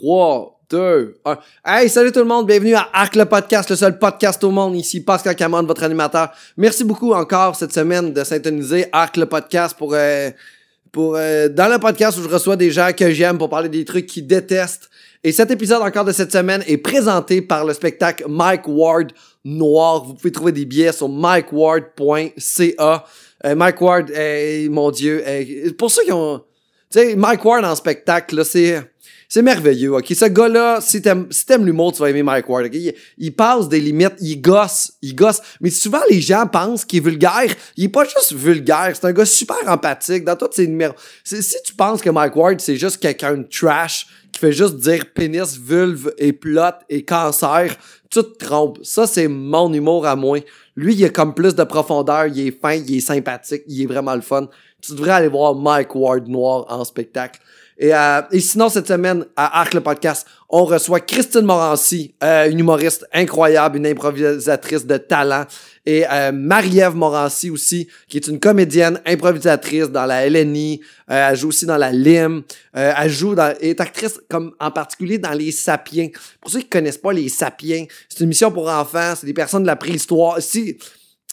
3, 2, 1. Hey, salut tout le monde, bienvenue à Arc le podcast, le seul podcast au monde. Ici Pascal Camon, votre animateur. Merci beaucoup encore cette semaine de s'intoniser Arc le podcast pour euh, pour euh, dans le podcast où je reçois des gens que j'aime pour parler des trucs qu'ils détestent. Et cet épisode encore de cette semaine est présenté par le spectacle Mike Ward Noir. Vous pouvez trouver des billets sur mikeward.ca. Mike Ward, euh, mon Dieu, pour ceux qui ont, tu sais, Mike Ward en spectacle, là, c'est c'est merveilleux, OK? Ce gars-là, si t'aimes si l'humour, tu vas aimer Mike Ward, OK? Il, passe des limites, il gosse, il gosse. Mais souvent, les gens pensent qu'il est vulgaire. Il est pas juste vulgaire, c'est un gars super empathique dans tous ses numéros. Si tu penses que Mike Ward, c'est juste quelqu'un de trash qui fait juste dire pénis, vulve et plot et cancer, tu te trompes. Ça, c'est mon humour à moi. Lui, il a comme plus de profondeur, il est fin, il est sympathique, il est vraiment le fun. Tu devrais aller voir Mike Ward Noir en spectacle. Euh, et, sinon, cette semaine, à Arc le podcast, on reçoit Christine Morancy, euh, une humoriste incroyable, une improvisatrice de talent. Et euh, Marie-Ève Morancy aussi, qui est une comédienne improvisatrice dans la LNI. elle joue aussi dans la LIM. elle joue dans, est actrice comme en particulier dans Les Sapiens. Pour ceux qui connaissent pas Les Sapiens, c'est une mission pour enfants, c'est des personnes de la préhistoire. Si,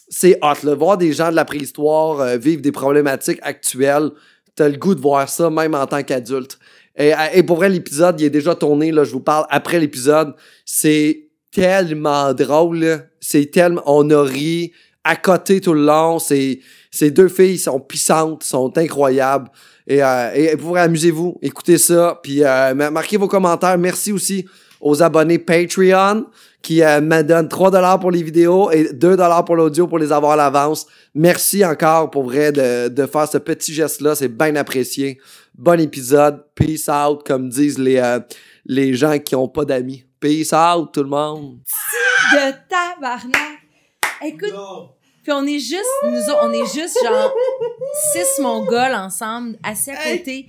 c'est hot, là, voir des gens de la préhistoire vivre des problématiques actuelles t'as le goût de voir ça même en tant qu'adulte. Et, pour vrai, l'épisode, il est déjà tourné, là, je vous parle après l'épisode. C'est tellement drôle, C'est tellement, on a ri à côté tout le long. Ces, ces deux filles sont puissantes, sont incroyables. Et, euh, et pour vrai, amusez-vous, écoutez ça, puis euh, marquez vos commentaires. Merci aussi aux abonnés Patreon qui m'a me donne 3 dollars pour les vidéos et 2 dollars pour l'audio pour les avoir à l'avance. Merci encore pour vrai de, faire ce petit geste-là, c'est bien apprécié. Bon épisode, peace out, comme disent les, euh, les gens qui n'ont pas d'amis. Peace out, tout le monde. De tabarnak. Écoute. Puis on est juste, nous on est juste genre six mongols ensemble, assis à côté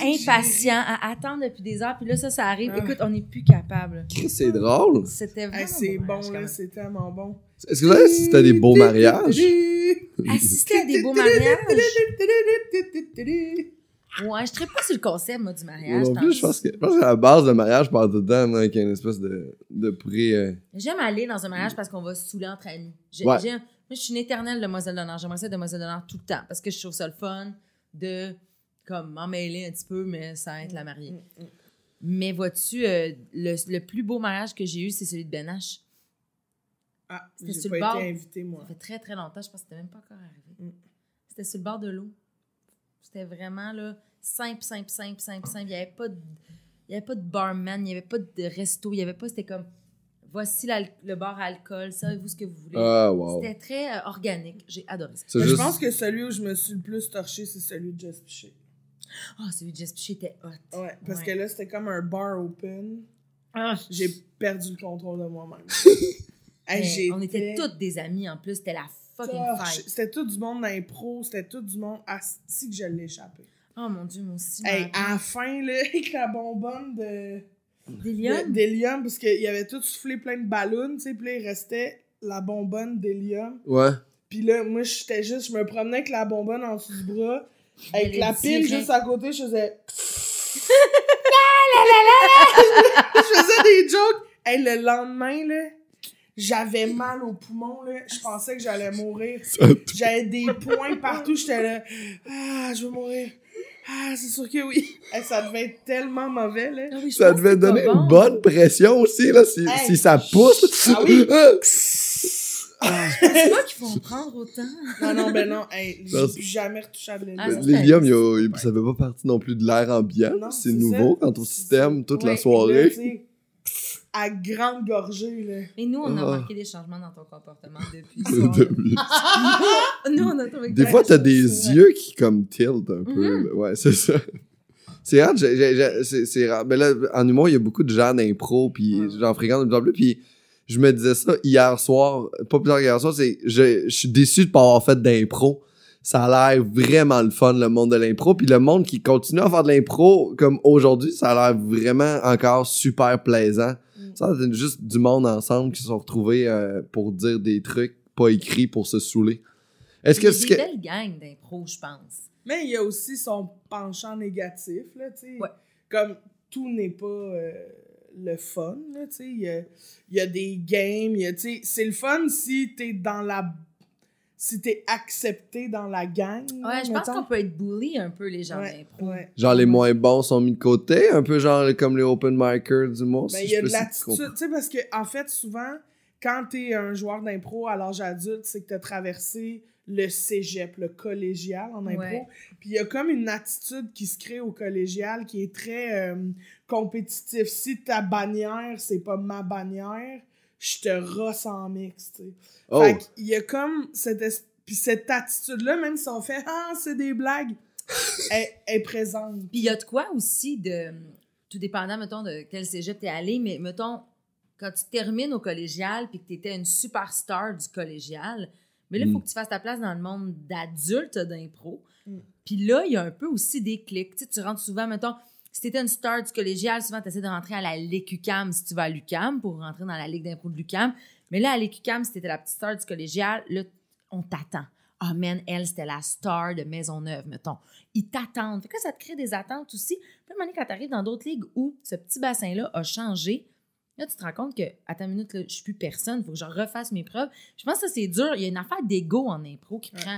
impatient à attendre depuis des heures. Puis là, ça, ça arrive. Ah. Écoute, on n'est plus capable. C'est drôle. C'était vraiment. c'est bon, là, c'est tellement bon. Est-ce que tu as assisté à des beaux mariages? Assister à des beaux mariages? Ouais, je ne pas sur le concept, moi, du mariage. plus, je pense que, pense que la base de mariage part dedans, hein, avec une espèce de, de pré... Euh. J'aime aller dans un mariage parce qu'on va se saouler entre amis. moi, je suis une éternelle demoiselle d'honneur. J'aimerais ça demoiselle d'honneur tout le temps parce que je trouve ça le fun de comme m'emmêler un petit peu, mais ça va être la mariée. Mm, mm, mm. Mais vois-tu, euh, le, plus beau mariage que j'ai eu, c'est celui de Benache? Ah, c'était sur pas le Été moi. Ça fait très, très longtemps. Je pense que c'était même pas encore arrivé. C'était sur le bord de l'eau. C'était vraiment, là, simple, simple, simple, simple, simple. Il n'y avait pas de... Il avait pas de barman, il n'y avait pas de resto, il y avait pas. C'était comme voici le bar à alcool, savez-vous ce que vous voulez. Ah, c'était très euh, organique. J'ai adoré ça. Ben, je pense que celui où je me suis le plus torché, c'est celui de Just ah, oh, celui de Jess hot. Ouais, parce que là, c'était comme un bar open. Ah. J'ai perdu le contrôle de moi-même. on était toutes des amies en plus, c'était la fucking fête C'était tout du monde d'impro, c'était tout du monde. Ah, si que je l'ai échappé. Oh mon dieu, mon aussi. Hey, à la fin, là, avec la bonbonne de. D'hélium? D'hélium, parce qu'il y avait tout soufflé plein de ballons, tu sais, puis là, il restait la bonbonne d'hélium. Ouais. Puis là, moi, j'étais juste, je me promenais avec la bonbonne en dessous du bras. Avec la pile juste à côté, je faisais. je faisais des jokes. et le lendemain, là, j'avais mal aux poumons, là. Je pensais que j'allais mourir. J'avais des points partout. J'étais là. Ah, je vais mourir. Ah, c'est sûr que oui. ça devait être tellement mauvais, là. Ah ça devait donner une bonne pression aussi, là, si, si ça pousse. Ah oui? Ah, ah. Ah. C'est moi qu'il faut en prendre autant. Non, non, ben non, j'ai jamais retouché à L'hélium, ah, ça fait pas partie non plus de l'air ambiant. C'est nouveau quand on système toute la soirée. à grande gorgée, là. Et nous, on a remarqué marqué des changements dans ton comportement depuis. nous, on a trouvé Des fois, t'as des yeux qui, comme, tilt un peu. Mhm. Ouais, c'est ça. C'est rare, Mais là, en humour, il y a beaucoup de gens d'impro, puis j'en fréquente de plus en plus, je me disais ça hier soir, pas plus tard qu'hier soir, c'est je, je suis déçu de pas avoir fait d'impro. Ça a l'air vraiment le fun, le monde de l'impro. Puis le monde qui continue à faire de l'impro comme aujourd'hui, ça a l'air vraiment encore super plaisant. Mm. Ça, c'est juste du monde ensemble qui se sont retrouvés euh, pour dire des trucs pas écrits pour se saouler. Est-ce que c'est. une belle gang d'impro, je pense. Mais il y a aussi son penchant négatif, là, tu sais. Comme tout n'est pas. Euh, le fun. Il y a, y a, des games. C'est le fun si t'es dans la si t'es accepté dans la gang. Ouais, je pense qu'on peut être bully un peu, les gens d'impro. Genre, les moins bons sont mis de côté, un peu genre comme les open micers du monde. Ben, il y a de l'attitude, tu sais, parce que, en fait, souvent, quand t'es un joueur d'impro à l'âge adulte, c'est que t'as traversé le cégep, le collégial en impro. Puis il y a comme une attitude qui se crée au collégial qui est très euh, compétitif. Si ta bannière, c'est pas ma bannière, je te rosse en mix. Oh. y a comme cette, cette attitude-là, même si on fait Ah, c'est des blagues, elle est présente. Puis il y a de quoi aussi de. Tout dépendant, mettons, de quel cégep t'es allé, mais mettons, quand tu termines au collégial puis que tu étais une superstar du collégial, mais là, il faut mm. que tu fasses ta place dans le monde d'adulte, d'impro. Mm. Puis là, il y a un peu aussi des clics. Tu, tu rentres souvent, mettons, si t'étais une star du collégial, souvent t'essaies de rentrer à la LQCAM si tu vas à l'UCAM pour rentrer dans la Ligue d'impro de l'UCAM. Mais là, à l'EQCAM, si t'étais la petite star du collégial, là, on t'attend. Amen, ah, elle, c'était la star de Maisonneuve, mettons. Ils t'attendent. Fait que ça te crée des attentes aussi. Puis, à un moment donné, quand t'arrives dans d'autres ligues où ce petit bassin-là a changé, Là, tu te rends compte que, à ta minute, là, je suis plus personne, il faut que je refasse mes preuves. Je pense que c'est dur. Il y a une affaire d'ego en impro qui prend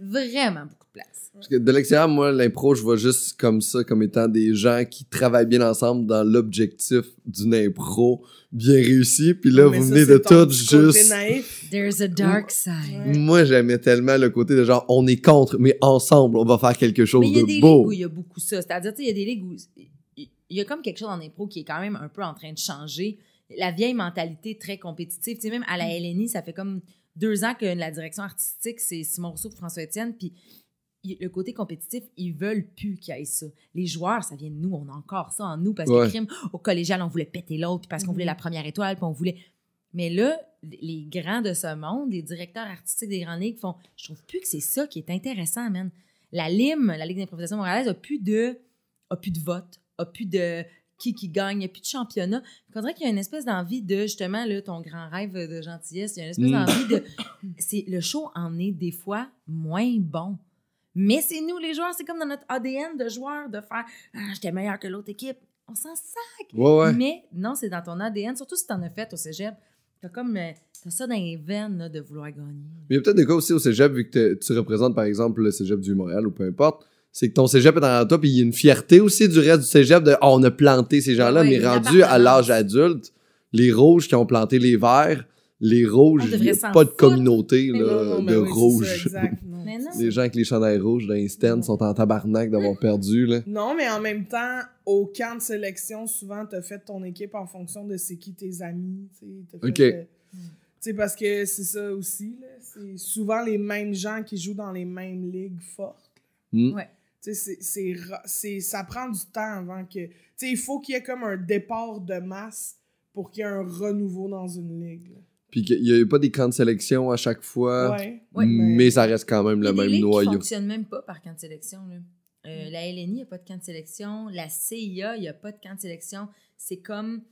vraiment beaucoup de place. Parce que de l'extérieur, moi, l'impro, je vois juste comme ça, comme étant des gens qui travaillent bien ensemble dans l'objectif d'une impro bien réussie. Puis là, vous venez de tout juste. There's a dark side. Moi, j'aimais tellement le côté de genre, on est contre, mais ensemble, on va faire quelque chose de beau. Il y a des il y a beaucoup ça. C'est-à-dire, il y a des ligues où il y a comme quelque chose en impro qui est quand même un peu en train de changer. La vieille mentalité très compétitive, tu sais, même à la mm. LNI, ça fait comme deux ans que la direction artistique, c'est Simon Rousseau et François Etienne, puis le côté compétitif, ils veulent plus qu'il y ait ça. Les joueurs, ça vient de nous, on a encore ça en nous, parce qu'au au collégial, on voulait péter l'autre, parce qu'on mm-hmm. voulait la première étoile, puis on voulait... Mais là, les grands de ce monde, les directeurs artistiques des grandes ligues font... Je trouve plus que c'est ça qui est intéressant, man. La LIM, la Ligue d'improvisation montréalaise, a plus de a plus de vote, a plus de qui qui gagne, il n'y a plus de championnat. On dirait qu'il y a une espèce d'envie de, justement, là, ton grand rêve de gentillesse, il y a une espèce mm. d'envie de... C'est, le show en est des fois moins bon. Mais c'est nous, les joueurs, c'est comme dans notre ADN de joueur, de faire « Ah, j'étais meilleur que l'autre équipe ». On s'en ça. Ouais, ouais. Mais non, c'est dans ton ADN, surtout si tu en as fait au cégep. T'as comme... Euh, t'as ça dans les veines de vouloir gagner. Mais il y a peut-être des cas aussi au cégep, vu que tu représentes, par exemple, le cégep du Montréal ou peu importe, c'est que ton cégep est en toi, puis il y a une fierté aussi du reste du cégep de on a planté ces gens-là, mais rendu à l'âge adulte, les rouges qui ont planté les verts, les rouges, il n'y a pas de communauté là, de rouges. les gens avec les chandails rouges d'Instein sont en tabarnak d'avoir perdu. Là. Non, mais en même temps, au camp de sélection, souvent, tu as fait ton équipe en fonction de c'est qui tes amis. OK. Euh, tu parce que c'est ça aussi. C'est souvent les mêmes gens qui jouent dans les mêmes ligues fortes. Hmm c'est ça prend du temps avant que Tu sais, il faut qu'il y ait comme un départ de masse pour qu'il y ait un renouveau dans une ligue. Puis qu'il n'y a pas des camps de sélection à chaque fois, ben, mais ça reste quand même le même noyau. Ça ne fonctionne même pas par camp de sélection. Euh, la LNI, il n'y a pas de camp de sélection. La CIA, il n'y a pas de camp de sélection. C'est comme,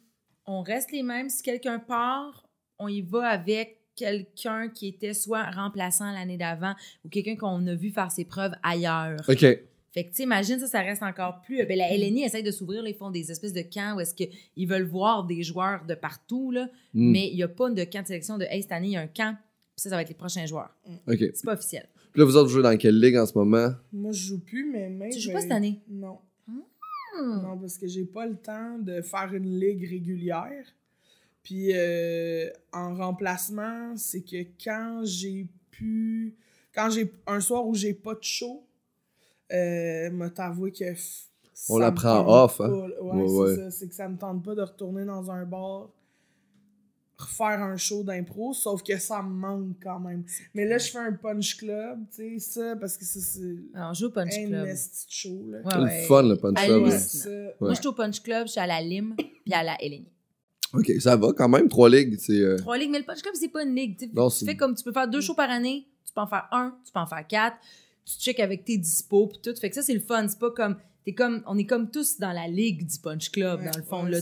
on reste les mêmes. Si quelqu'un part, on y va avec quelqu'un qui était soit remplaçant l'année d'avant ou quelqu'un qu'on a vu faire ses preuves ailleurs. OK. Fait que, tu imagines, ça, ça reste encore plus. Ben, la mm. LNI essaie de s'ouvrir, ils font des espèces de camps où est-ce qu'ils veulent voir des joueurs de partout, là, mm. mais il n'y a pas de camp de sélection de Hey, cette année, il y a un camp, puis ça, ça va être les prochains joueurs. Mm. C'est pas officiel. Puis là, vous autres, jouez dans quelle ligue en ce moment? Moi, je joue plus, mais même. Tu joues pas ben, cette année? Non. Hmm. Non, parce que j'ai pas le temps de faire une ligue régulière. Puis euh, en remplacement, c'est que quand j'ai pu. Quand j'ai un soir où j'ai pas de show, euh, m'a t'avoué que. on la prend off, hein? ouais, c'est ça. C'est que ça me tente pas de retourner dans un bar, refaire un show d'impro, sauf que ça me manque quand même. Mais là, je fais un punch club, tu sais, ça, parce que ça, c'est. Alors, ah, on joue punch club. C'est show, le fun, le punch club. Moi, je suis au punch club, je suis à la Lime, puis à la Hélénie. OK, ça va quand même, trois ligues. Euh, trois ligues, mais le punch club, c'est pas une ligue. tu fais comme tu peux faire deux shows par année, tu peux en faire un, tu peux en faire quatre tu avec tes dispo puis tout. Fait que ça, c'est le fun. C'est pas comme. Es comme on est comme tous dans la ligue du Punch Club, dans le fond. là,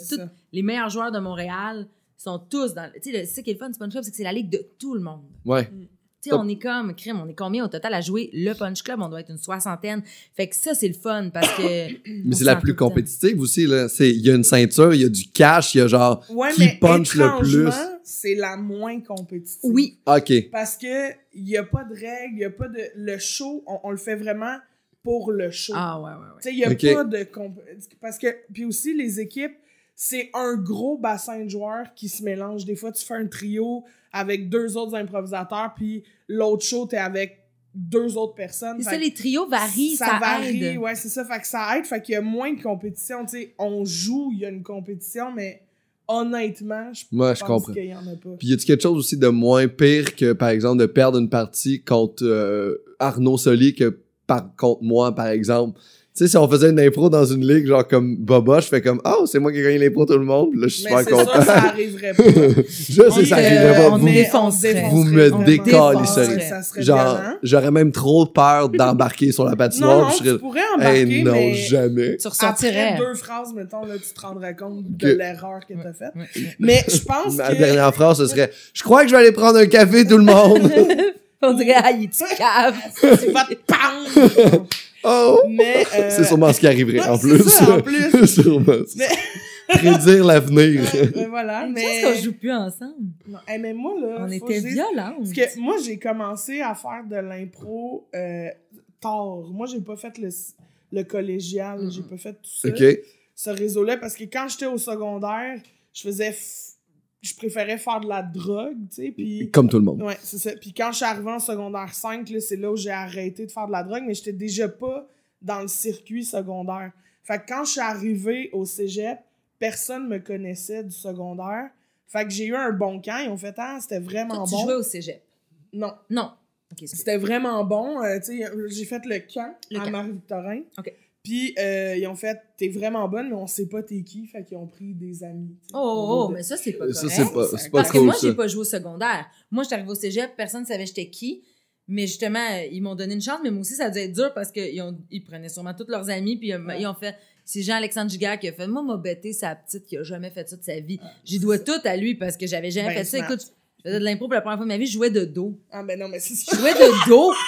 les meilleurs joueurs de Montréal sont tous dans. Tu sais, ce qui est le fun du Punch Club, c'est que c'est la ligue de tout le monde. Ouais. Mm. Tu sais, on est comme, crime, on est combien au total à jouer le Punch Club? On doit être une soixantaine. Fait que ça, c'est le fun parce que. mais c'est la plus compétitive aussi, là. Il y a une ceinture, il y a du cash, il y a genre qui punch le plus c'est la moins compétitive. Oui. OK. Parce que n'y a pas de règles, il y a pas de le show, on, le fait vraiment pour le show. Ah ouais ouais ouais. Tu sais, il n'y a pas de parce que puis aussi les équipes, c'est un gros bassin de joueurs qui se mélangent. Des fois tu fais un trio avec deux autres improvisateurs puis l'autre show tu es avec deux autres personnes. C'est ça, les trios varient, ça, varie, aide. ouais, c'est ça. Fait que ça aide, fait qu'il y a moins de compétition. Tu sais, on joue, il y a une compétition, mais honnêtement, je pense je comprends. qu'il y en a pas. Puis y a quelque chose aussi de moins pire que, par exemple, de perdre une partie contre euh, Arnaud Soli que par, contre moi, par exemple? Tu sais, si on faisait une impro dans une ligue, genre comme Boba, je fais comme oh, c'est moi qui ai gagné l'impro tout le monde. Là, je suis super content. Sûr, ça arriverait pas. je sais, ça arriverait pas. Euh, on vous, défoncerait, vous me décalisserez. Genre, j'aurais même trop peur d'embarquer sur la patinoire. Non, je serais... tu pourrais embarquer. non, mais jamais. Tu ressortirais. deux phrases, mettons, là, tu te rendrais compte de l'erreur que t'as faite. mais je pense que. Ma dernière phrase, ce serait Je crois que je vais aller prendre un café, tout le monde. on dirait Ah, tu est cave. C'est pas Oh! C'est euh, sûrement ce qui arriverait en, plus. Ça, en plus. Prédire l'avenir. Ben mais voilà, mais. qu'on joue plus ensemble. Non, mais moi, là. On était violents. Parce que moi, j'ai commencé à faire de l'impro euh, tard. Moi, j'ai pas fait le, le collégial. J'ai pas fait tout ça. OK. Ce réseau-là, parce que quand j'étais au secondaire, je faisais je préférais faire de la drogue, tu sais, puis... Comme tout le monde. Ouais, c'est ça. Puis quand je suis arrivée en secondaire 5, c'est là où j'ai arrêté de faire de la drogue, mais j'étais déjà pas dans le circuit secondaire. Fait que quand je suis arrivé au cégep, personne me connaissait du secondaire. Fait que j'ai eu un bon camp. et fait Ah, c'était vraiment bon. Tu jouais au cégep? Non. Non. c'était vraiment bon. Euh, j'ai fait le camp à Marie-Victorin. OK. Puis ils euh, ont fait T'es vraiment bonne, mais on sait pas t'es qui. Fait qu'ils ont pris des amis. Oh, oh, oh, mais ça, c'est pas correct. Ça, c'est pas, Parce que moi, j'ai pas joué au secondaire. Moi, j'étais arrivée au cégep, personne savait j'étais qui. Mais justement, euh, ils m'ont donné une chance, mais moi aussi, ça devait être dur parce qu'ils ils prenaient sûrement tous leurs amis, puis euh, ils ont fait. C'est Jean-Alexandre Giguère qui a fait Moi, m'a bêté sa petite qui a jamais fait ça de sa vie. Ah, J'y dois tout à lui parce que j'avais jamais ben, fait ça. Écoute, de l'impro pour la première fois de ma vie, je jouais de dos. Ah, ben non, mais c'est Je jouais de dos.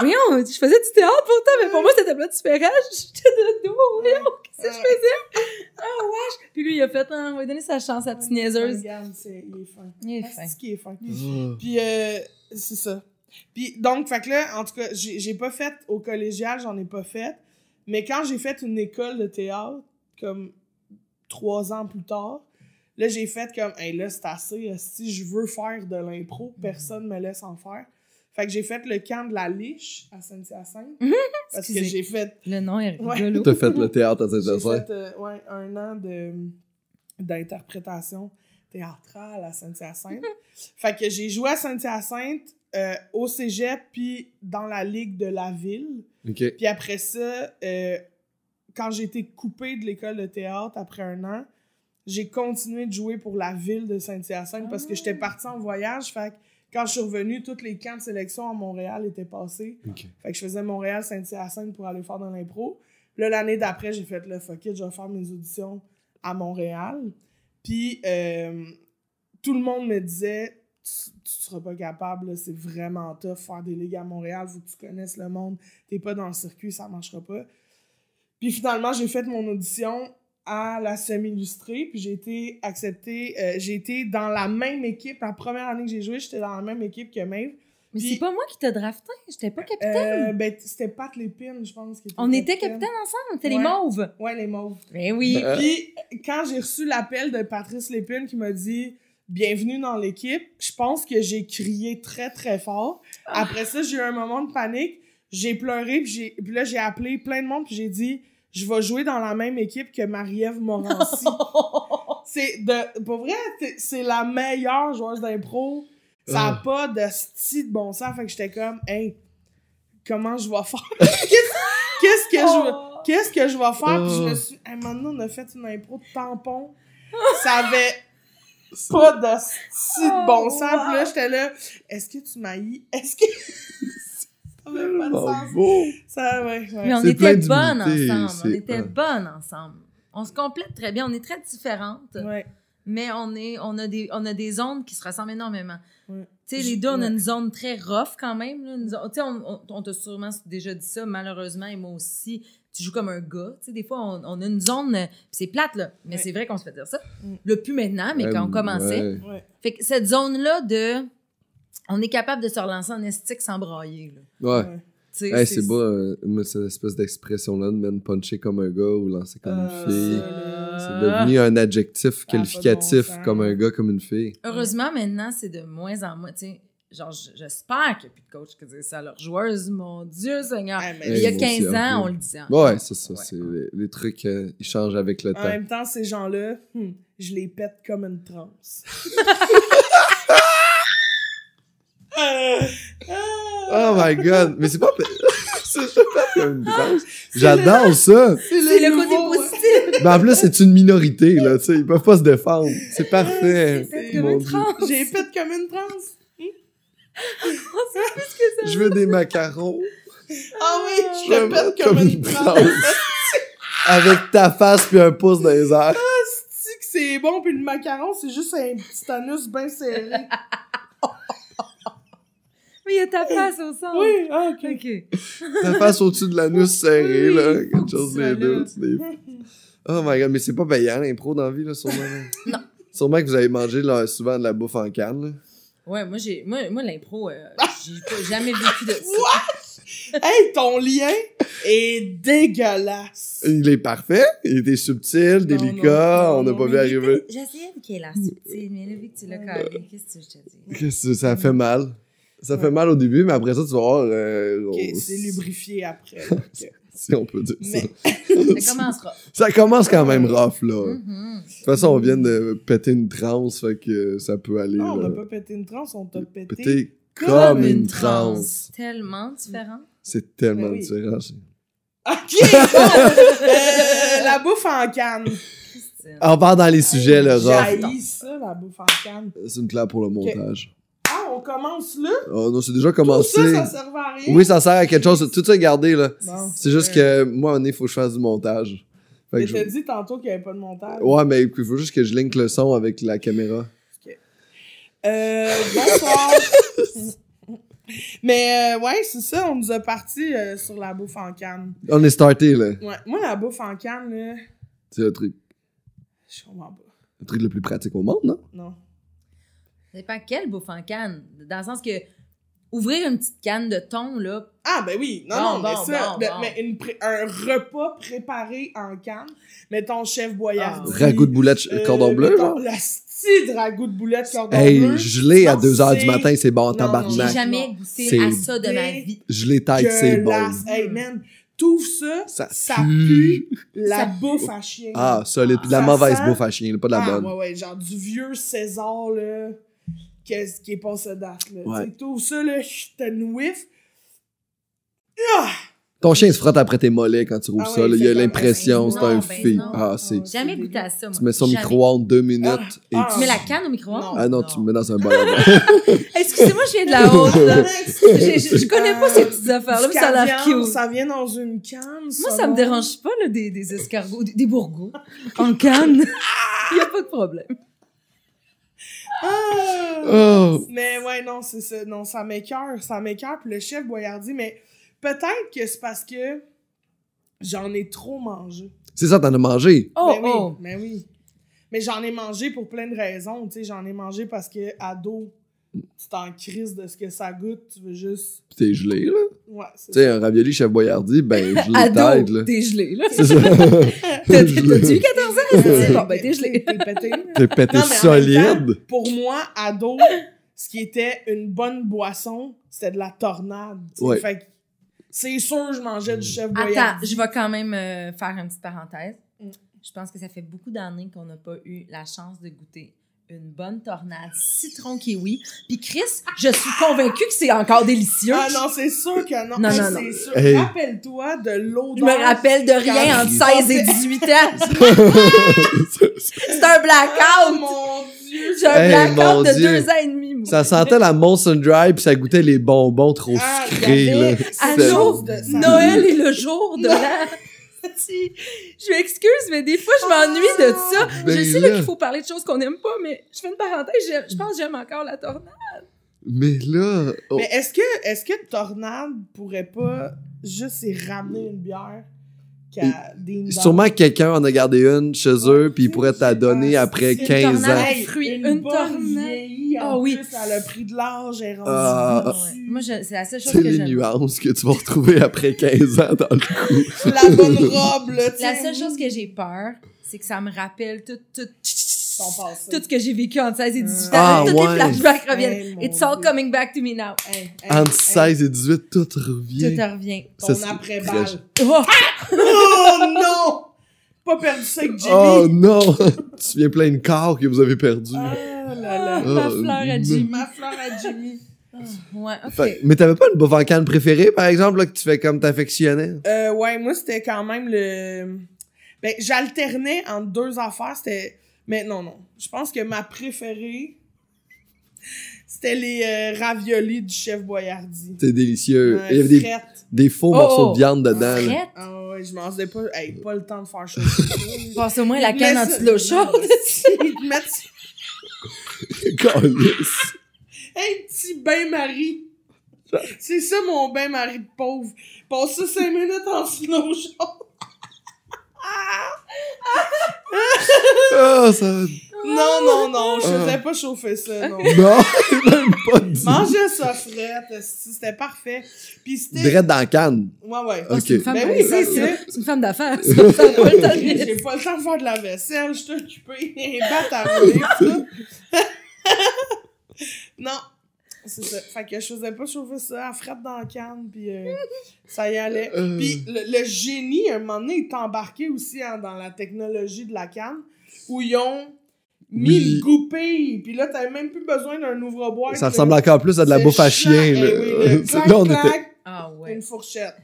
voyons, je faisais du théâtre pourtant, mais pour moi, c'était pas différent. J'étais de nouveau, voyons, qu'est-ce que je faisais? Ah, oh, wesh! Puis lui, il a fait, un... Hein, on va lui donner sa chance, à la niaiseuse. Regarde, c'est il est fin. Il est ah, fin. C'est est fin. Puis, euh, c'est ça. Puis, donc, fait que là, en tout cas, j'ai pas fait au collégial, j'en ai pas fait. Mais quand j'ai fait une école de théâtre, comme trois ans plus tard, là, j'ai fait comme, hey, là, c'est assez, si je veux faire de l'impro, mm-hmm. personne me laisse en faire. Fait que j'ai fait le camp de la Liche à Sainte-Hyacinthe. Mhm. parce que j'ai fait. Le nom est rigolo. Ouais. T'as fait le théâtre à Sainte-Hyacinthe. J'ai fait euh, ouais, un an de, d'interprétation théâtrale à Sainte-Hyacinthe. Mhm. fait que j'ai joué à Sainte-Hyacinthe euh, au cégep, puis dans la ligue de la ville. Puis après ça, euh, quand j'ai été coupée de l'école de théâtre après un an, j'ai continué de jouer pour la ville de Saint-Hyacinthe parce que ah. j'étais partie en voyage. Fait que quand je suis revenue, toutes les camps de sélection à Montréal étaient passés. Fait que je faisais Montréal-Saint-Hyacinthe pour aller faire dans l'impro. Là, l'année d'après, j'ai fait le fuck it, je vais faire mes auditions à Montréal. Puis euh, tout le monde me disait tu, ne seras pas capable, c'est vraiment tough faire des ligues à Montréal, faut que tu connaisses le monde, t'es pas dans le circuit, ça marchera pas. Puis finalement, j'ai fait mon audition à la semi-illustrée, puis j'ai été acceptée, euh, j'étais dans la même équipe, la première année que j'ai joué, j'étais dans la même équipe que Maeve. Mais c'est pas moi qui t'ai drafté, j'étais pas capitaine. Euh, ben, c'était Pat Lépine, je pense. était On était capitaine ensemble, c'était les Mauves. Ouais, les Mauves. Ben oui. Ben, euh, puis quand j'ai reçu l'appel de Patrice Lépine qui m'a dit Bienvenue dans l'équipe, je pense que j'ai crié très très fort. Ah. Après ça, j'ai eu un moment de panique, j'ai pleuré, puis, puis là j'ai appelé plein de monde, puis j'ai dit je vais jouer dans la même équipe que Marie-Ève Morancy. c'est de, pour vrai, c'est la meilleure joueuse d'impro. Ça n'a ah. pas de style de bon sens. Fait que j'étais comme, hey, comment je vais faire? qu'est-ce, que je, oh. qu'est-ce que je vais faire? Puis je me ah. suis, hey, maintenant, on a fait une impro de tampon. Ça avait pas de style de bon sens. Puis là, j'étais là, est-ce que tu m'haïs? Est-ce que. Ça, ouais, Mais on était bonnes ensemble. On était bonnes ensemble. On se complète très bien. On est très différentes. Mais on, est, on, a des, on a des zones qui se ressemblent énormément. Tu sais, les deux, on a une zone très rough quand même. on, t'a sûrement déjà dit ça, malheureusement, moi aussi tu joues comme un gars. Tu des fois, on, a une zone, euh, c'est plate, là, mais c'est vrai qu'on se fait dire ça. Mm. Le plus maintenant, mais ben quand on commençait. Fait que cette zone-là de on est capable de se relancer en esthétique sans brailler. Ouais. c'est beau, euh, cette espèce d'expression-là de même puncher comme un gars ou lancer comme une ah, fille. C'est devenu un adjectif qualificatif, comme un gars, comme une fille. Heureusement, maintenant, c'est de moins en moins. genre, j'espère qu'il n'y a plus de coach qui disent ça à leurs Mon Dieu, Seigneur. Ah, il y a 15 ans, on le disait. Hein. Ouais, c'est ça. Les, trucs, euh, ils changent avec le temps. En même temps, ces gens-là, hmm, je les pète comme une transe. Oh my god. Mais c'est pas, c'est pas comme une J'adore ça. C'est le, côté positif. Ben, en plus, c'est une minorité, là, tu sais. Ils peuvent pas se défendre. C'est ah, parfait. J'ai comme une J'ai fait comme une transe. Je veux des macarons. Ah oui, ah. je le comme, une transe. Avec ta face puis un pouce dans les airs. Ah, c'est bon, puis le macaron, c'est juste un petit anus bien serré. il y a ta face au centre. Oui, ah, ok. ta face au-dessus de la serré, serrée là, quelque chose des deux. Oh my god, mais c'est pas payant l'impro dans la vie, là, sûrement. non. Sûrement que vous avez mangé là, souvent de la bouffe en canne, là. Ouais, moi, j'ai, moi, moi l'impro, euh, j'ai jamais vécu de ça. hey, ton lien est dégueulasse. Il est parfait, il était subtil, délicat, on n'a pas vu arriver. J'essayais qu'il est là, subtil, mais là, vu que tu l'as carré, qu'est-ce que je te Qu'est-ce que ça fait mm. mal? Ça fait mal au début, mais après ça, tu vas voir. Euh, c'est lubrifié après. si on peut dire ça. commence Ça commence quand même rough, là. Mm-hmm. De toute façon, on vient de péter une transe, fait que ça peut aller. Non, on n'a pas pété une transe, on t'a pété, pété, comme, une transe. Tellement différent. C'est tellement ben différent. Ok! Euh, la bouffe en canne. On part dans les sujets, là, genre. ça, la bouffe en canne. C'est une claque pour le montage on commence là. Oh non, c'est déjà commencé. ça, ça à rien. Oui, ça sert à quelque chose. Tout ça est gardé, là. C'est juste que moi, on est, faut que je fasse du montage. Mais je dit tantôt qu'il n'y avait pas de montage. Ouais, mais il faut juste que je link le son avec la caméra. OK. Euh, bonsoir. mais euh, ouais, c'est ça, on nous a parti euh, sur la bouffe en canne. On est starté, là. Ouais, moi, la bouffe en canne, là. C'est le truc. Je comprends pas. Le truc le plus pratique au monde, non? Non. Ça pas, quelle bouffe en canne. Dans le sens que ouvrir une petite canne de thon, là. Ah, ben oui. Non, non, non, mais ça, mais un repas préparé en canne, ah, euh, mettons chef boyard. ragout de boulette cordon bleu, genre. La style ragout de boulette cordon bleu. Hey, gelé à 2 h du matin, c'est bon, tabarnak. J'ai jamais goûté à ça de ma vie. Je l'ai taille, c'est bon. Hey, man. tout ça, ça, pue la bouffe à chien. Ah, ça, Puis la mauvaise bouffe à chien, pas de la ah, bonne. Ouais, ouais, genre du vieux César, là qu'est-ce qui est passé ça Là. Ouais. Tout ça, là, je te whiff. Ah! Ton chien se frotte après tes mollets quand tu roules ah ça. il il a l'impression, que c'est un ben fil. Ah, J'ai Jamais goûté à ça. Moi. Tu mets ça au micro-ondes deux minutes et tu... mets la canne au micro-ondes? Ah non, tu me mets dans un bol. Excusez-moi, je viens de la haute, je, connais pas ces petites affaires-là, ça Ça vient dans une canne. moi, ça me dérange pas, des, escargots, des, des bourgots en canne. Il n'y a pas de problème. Oh. Mais ouais, non, c'est ça. Non, ça m'écœure. Ça m'écœure. Puis le chef dit mais peut-être que c'est parce que j'en ai trop mangé. C'est ça, t'en as mangé. Oh, mais oui, oh. mais oui. Mais j'en ai mangé pour plein de raisons. Tu sais, j'en ai mangé parce que ado, tu en crise de ce que ça goûte, tu veux juste. Puis t'es gelé, là. Ouais, Tu sais, un ravioli chef Boyardi, ben, je l'ai tête, là. T'es gelé, là. C'est ça. T'as-tu 14 ans, c'est Bon, ben, t'es gelé. T'es pété. T'es pété solide. pour moi, ado, ce qui était une bonne boisson, c'était de la tornade. Ouais. Fait c'est sûr, je mangeais du chef Boyardi. Attends, je vais quand même euh, faire une petite parenthèse. Mm. Je pense que ça fait beaucoup d'années qu'on n'a pas eu la chance de goûter une bonne tornade citron kiwi. Puis Chris, je suis convaincue que c'est encore délicieux. Ah non, c'est sûr que non. Non, non, C'est Rappelle-toi de l'autre. Je me rappelle de rien entre 16 et 18 ans. c'est un blackout. Oh, mon Dieu. J'ai un blackout de deux ans et demi. Moi. Ça sentait la Monson Drive puis ça goûtait les bonbons trop ah, sucrés. Là. À jour, Noël est le jour de la je m'excuse, mais des fois, je m'ennuie de ah! ça. je ben sais qu'il faut parler de choses qu'on aime pas, mais je fais une parenthèse, je, pense que j'aime encore la tornade. Mais là... Oh. Mais est-ce que, est-ce que tornade pourrait pas juste ramener une bière Sûrement quelqu'un en a gardé une chez eux, puis il pourrait la donner après 15 ans. Une, une tornade. Ah oh, oui. ça a le prix de l'âge, j'ai ah. c'est la seule chose que les nuances que tu vas retrouver après 15 ans dans le coup. la bonne robe, La seule chose que j'ai peur, c'est que ça me rappelle tout, tout, tout ce que j'ai vécu entre 16 et 18 ans, ah, tous les flashbacks reviennent. It's all coming back to me now. entre 16 et 18, tout revient. Tout revient. Ton après-balle. Oh! Ah! oh. non! Pas perdu ça avec Jimmy. Oh non! tu viens plein de corps que vous avez perdu. Oh ah, là là. ma oh, fleur à Jimmy. Ma fleur à Jimmy. ouais, ok. mais t'avais pas une bovancane préférée, par exemple, là, que tu fais comme t'affectionnais? Euh, ouais, moi, c'était quand même le. Ben, j'alternais entre deux affaires. C'était mais non, non. Je pense que ma préférée, c'était les euh, raviolis du chef Boyardi. C'était délicieux. Il y des, faux morceaux oh, de viande dedans. Ah ouais, je m'en faisais pas. pas le temps de faire chaud. Passe au moins la canne en dessous de chaude. hey, petit bain-marie. C'est ça mon bain-marie pauvre. Passe ça cinq minutes en slow chaude oh, ça... Non, non, oh, non, je ne ah. faisais pas chauffer ça, non. non, même pas dit. Mangez ça frais, c'était parfait. Puis c'était... dans la canne. Ouais, ouais. Oh, okay. Ben oui, c'est une femme d'affaires. J'ai pas le temps de faire de la vaisselle, je suis occupée. Et bat à rouler, tout non, c'est ça. Fait que je faisais pas chauffer ça, elle frappe dans la canne, puis euh, ça y allait. Euh. Puis le, génie, à un moment donné, est embarqué aussi hein, dans la technologie de la canne, où ils ont mis le goupille, puis là, t'avais même plus besoin d'un ouvre boîte Ça ressemble encore plus à de la bouffe à chien. Là, eh oui, ah, une fourchette.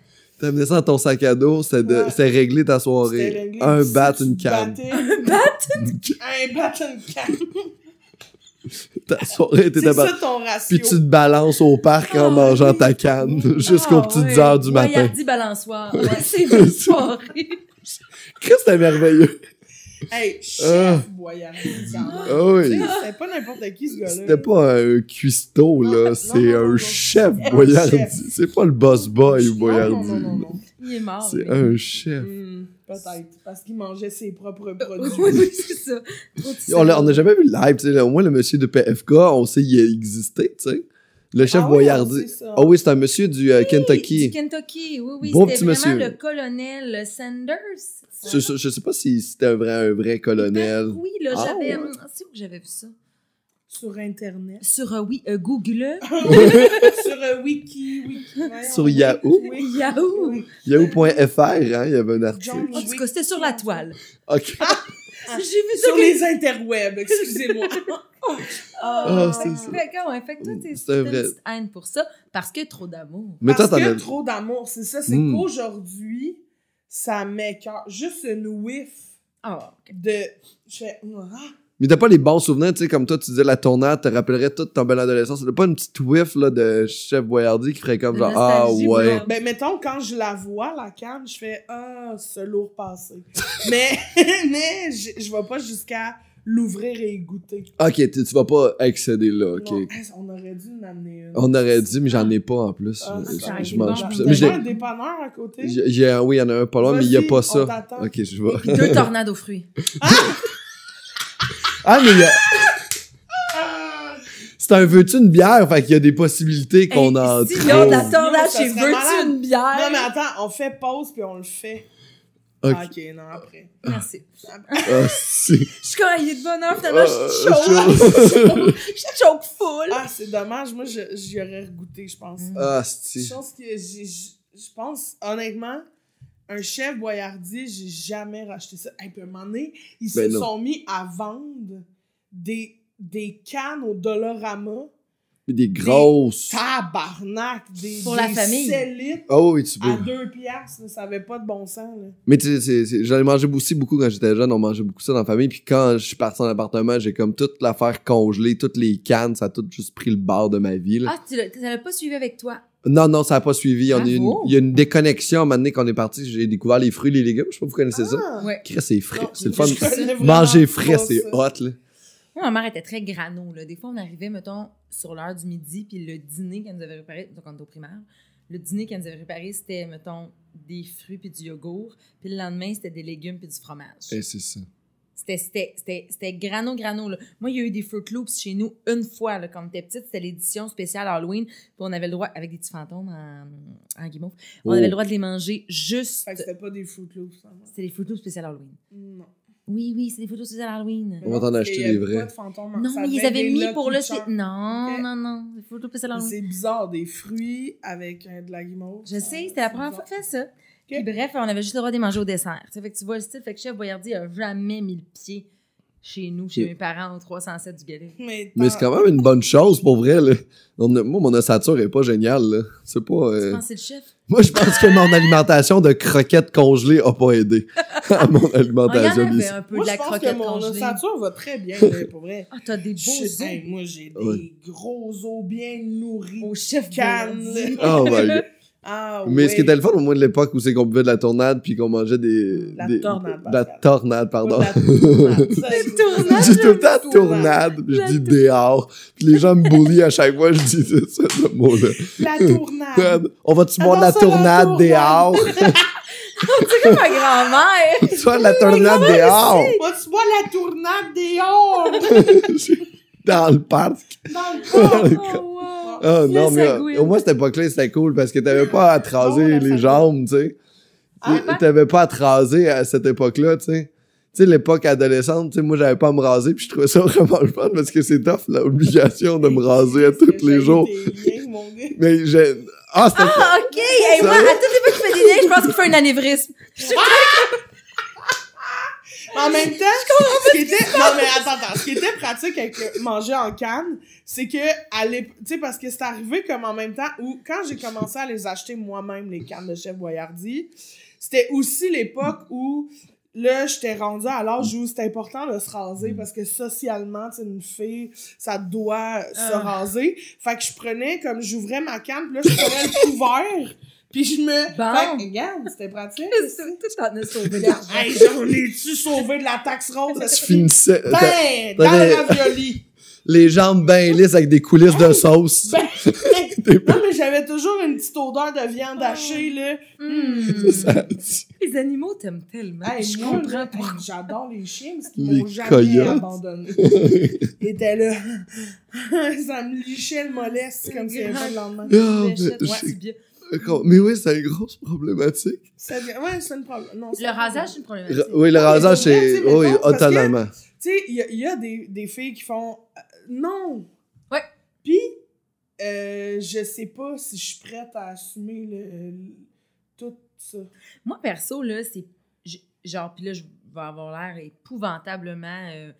T'amenais ça dans ton sac à dos, c'est réglé ta soirée. Réglé, un bat, une canne. un bat, une canne. un bat, une canne c'est ça ton ratio. Puis tu te balances au parc en ah, mangeant ta canne jusqu'aux ah, petites heures du matin. Boyardi balançoire. c'est une soirée. Christ, c'était merveilleux. Hey, chef Boyardi. Ah. Oh, C'était pas n'importe qui, ce gars-là. C'était pas un cuistot, là. C'est un chef Boyardi. C'est pas le boss boy Boyardi. Il est mort. C'est un chef. Hmm. Peut-être, parce qu'il mangeait ses propres euh, produits. oui, c'est ça. on n'a jamais vu le live, tu sais. Au moins, le monsieur de PFK, on sait qu'il existait, tu sais. Le chef ah ah oui, c'est un monsieur du euh, Kentucky. Du Kentucky, oui, oui. Bon c'était vraiment le colonel Sanders. Je, ne sais pas si c'était un vrai, un vrai eh ben, colonel. oui, là, ah j'avais. C'est où que j'avais vu ça? Sur Internet. Sur euh, oui, euh, Google. sur euh, Wiki, Wiki. sur Yahoo. Yahoo. Yahoo.fr, hein, il y avait un article. En tout cas, c'était sur la toile. Ah, OK. Ah, ah, j'ai vu sur les, interwebs, excusez-moi. oh, c'est ça. quand ouais, fait que toi, t'es une petite haine pour ça, parce que trop d'amour. Mais parce toi, que même... trop d'amour, c'est ça. C'est hmm. qu'aujourd'hui, ça met Juste une whiff oh, de... Je fais... Mais t'as pas les bons souvenirs, tu sais, comme toi, tu disais la tornade, te rappellerait toute ton belle adolescence. T'as pas une petite whiff, là, de chef Boyardi qui ferait comme genre, ah ouais. Ben, mettons, quand je la vois, la canne, je fais, ah, ce lourd passé. mais, mais, je vais pas jusqu'à l'ouvrir et goûter. Ok, tu, vas pas accéder là, ok. on aurait dû amener une. On aurait dû, mais j'en ai pas en plus. Ah, je, j'ai un dépanneur à côté. J'ai, oui, il y en a un pas loin, mais il y a pas ça. Ok, je vois. Deux tornades aux fruits. Ah! Ah, mais il y a... c'est un veux-tu une bière? Fait qu'il y a des possibilités qu'on hey, a. Si on la là chez veux-tu une bière? Non, mais attends, on fait pause puis on le fait. Ok, ah, non, après. Merci. Ah, si. je suis est de heure, finalement, je suis ah, chaud. » je suis choke full. Ah, c'est dommage. Moi, j'y aurais goûté, je pense. Ah, c'est. Je pense que Je pense, honnêtement, un chef boyardier, j'ai jamais racheté ça. un peu ils ben se sont mis à vendre des, des cannes au Dollarama. Des grosses. Des tabarnak. Des, Pour la famille. oh, oui, tu peux. À deux piastres, ça n'avait pas de bon sens. Mais tu sais, j'en ai mangé aussi beaucoup quand j'étais jeune. On mangeait beaucoup ça dans la famille. Puis quand je suis parti en appartement, j'ai comme toute l'affaire congelée, toutes les cannes, ça a tout juste pris le bord de ma vie. Ah, tu l'as pas suivi avec toi. Non, non, ça n'a pas suivi. il y a une déconnexion maintenant qu'on est parti. J'ai découvert les fruits, les légumes. Je sais pas si vous connaissez ça. Ah, c'est frais. C'est le fun. Manger frais, c'est hot, là. Moi, ma mère était très grano. Des fois, on arrivait, mettons, sur l'heure du midi, puis le dîner qu'elle nous avait préparé, donc on était primaire, le dîner qu'elle nous avait préparé, c'était, mettons, des fruits puis du yogourt, puis le lendemain, c'était des légumes puis du fromage. Eh, c'est ça. C'était grano, grano. Là. Moi, il y a eu des Fruit Loops chez nous une fois, là, quand on était petite. C'était l'édition spéciale Halloween. Puis on avait le droit, avec des petits fantômes en, en guimauve, on oh. avait le droit de les manger juste. C'était pas des Fruit Loops. C'était des Fruit Loops spéciales Halloween. Non. Oui, oui, c'est des photos spéciales Halloween. On va t'en acheter des vrais. non, mais ils ben avaient mis pour le. Non, non, non, Des photos spéciales Halloween. C'est bizarre, des fruits avec euh, de la guimauve. Je sais, c'était la première fois que je fais ça bref, on avait juste le droit de manger au dessert. fait que tu vois le style, fait que Chef Boyardi a jamais mis le pied chez nous, chez mes parents, au 307 du Galet. Mais, c'est quand même une bonne chose, pour vrai. Là. moi, mon ossature est pas géniale. C'est pas... Euh, tu penses c'est le chef? Moi, je pense que mon alimentation de croquettes congelées a pas aidé à mon alimentation. moi, je pense que mon ossature va très bien, pour vrai. Ah, t'as des beaux os. moi, j'ai des gros os bien nourris. Au chef Cannes. Oh my God. Ah, mais ce qui était le fun, au moins de l'époque où c'est qu'on buvait de la tornade puis qu'on mangeait des. La des, tornade. la tornade, pardon. Je dis tout le temps tornade je dis dehors. Puis les gens me bullient à chaque fois, je dis ça, ce mot-là. La tornade. On va-tu boire la tornade dehors? C'est comme ma grand-mère. Tu la tornade dehors. Tu boire la tornade dehors. Dans le parc. Dans le parc. Oh, ah, non, mais au moins, cette époque-là, c'était cool parce que t'avais pas à traser raser oh, les jambes, tu sais. Ah, t'avais pas à te raser à cette époque-là, tu sais tu sais, l'époque adolescente, tu sais, moi, j'avais pas à me raser, puis je trouvais ça vraiment le fun, parce que c'est tough, l'obligation de me raser à tous les jours. Mais j'ai... Ah, ah, OK! et moi, à toutes les fois que je fais des je pense qu'il fait un anévrisme. Je suis ah! en même temps, ce qui était, pratique avec manger en canne, c'est que, tu sais, parce que c'est arrivé comme en même temps où, quand j'ai commencé à les acheter moi-même, les cannes de chef Boyardy, c'était aussi l'époque où, là, j'étais rendue à l'âge où c'était important de se raser parce que socialement, tu une fille, ça doit se ah. raser. Fait que je prenais, comme j'ouvrais ma canne, là, je prenais le couvert puis je me. regarde, c'était pratique. Tout t'en sauver sauvé. hey, j'en ai-tu sauvé de la taxe rose? Tu finissais. Ben, dans la ravioli. Les jambes bien ben, lisses avec des coulisses de sauce. Ben, non, mais j'avais toujours une petite odeur de viande hachée, là. Hmm. Hmm. les animaux t'aiment tellement. je comprends J'adore les chiens parce qu'ils m'ont jamais abandonné. Ils étaient là. ça me lichait le mollet comme si le lendemain. Oh, ouais, c'est bien. Mais oui, c'est une grosse problématique. c'est Le rasage, c'est une problématique. oui, le rasage, c'est. Oui, totalement. Tu sais, il y a, des, des, filles qui font. Euh, non! Ouais. Puis, euh, je sais pas si je suis prête à assumer le, tout ça. Moi, perso, là, c'est. Genre, puis là, je vais avoir l'air épouvantablement. Euh,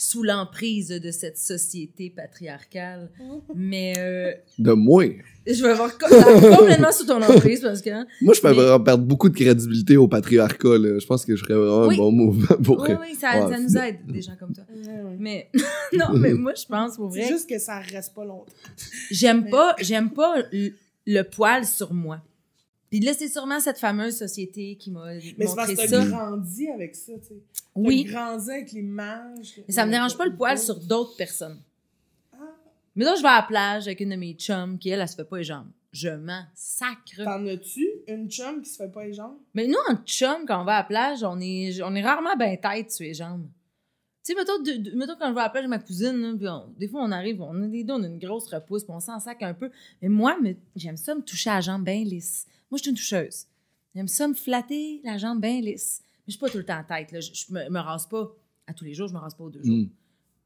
sous l'emprise de cette société patriarcale. Mais. Euh, de moi. Je vais avoir complètement sous ton emprise parce que. Hein. Moi, je vais perdre beaucoup de crédibilité au patriarcat. Je pense que je ferais vraiment un bon mouvement. pour. Oui, oui, ça, nous aide, des gens comme toi. Mais. non, mais moi, je pense, vrai. C'est juste que ça reste pas longtemps. J'aime pas, j'aime pas le poil sur moi. Puis là, c'est sûrement cette fameuse société qui m'a Mais c'est parce que t'as grandi avec ça, tu sais. Oui. T'as grandi avec l'image. Mais ça me dérange pas le poil sur d'autres personnes. Ah. Mais là, je vais à la plage avec une de mes chums qui, elle, elle se fait pas les jambes. Je m'en sacre. T'en as-tu une chum qui se fait pas les jambes? Mais nous, en chum, quand on va à la plage, on est, on est rarement ben tête sur les jambes. Tu sais, mettons, de, quand je vais à la plage avec ma cousine, des fois, on arrive, on a des deux, on a une grosse repousse, puis on s'en sac un peu. Mais moi, j'aime ça me toucher à la jambe bien lisse moi, je suis une toucheuse. J'aime ça me flatter la jambe bien lisse. Mais je suis pas tout le temps en tête. Là. Je, ne me, rase pas à tous les jours, je me rase pas aux deux mm. jours.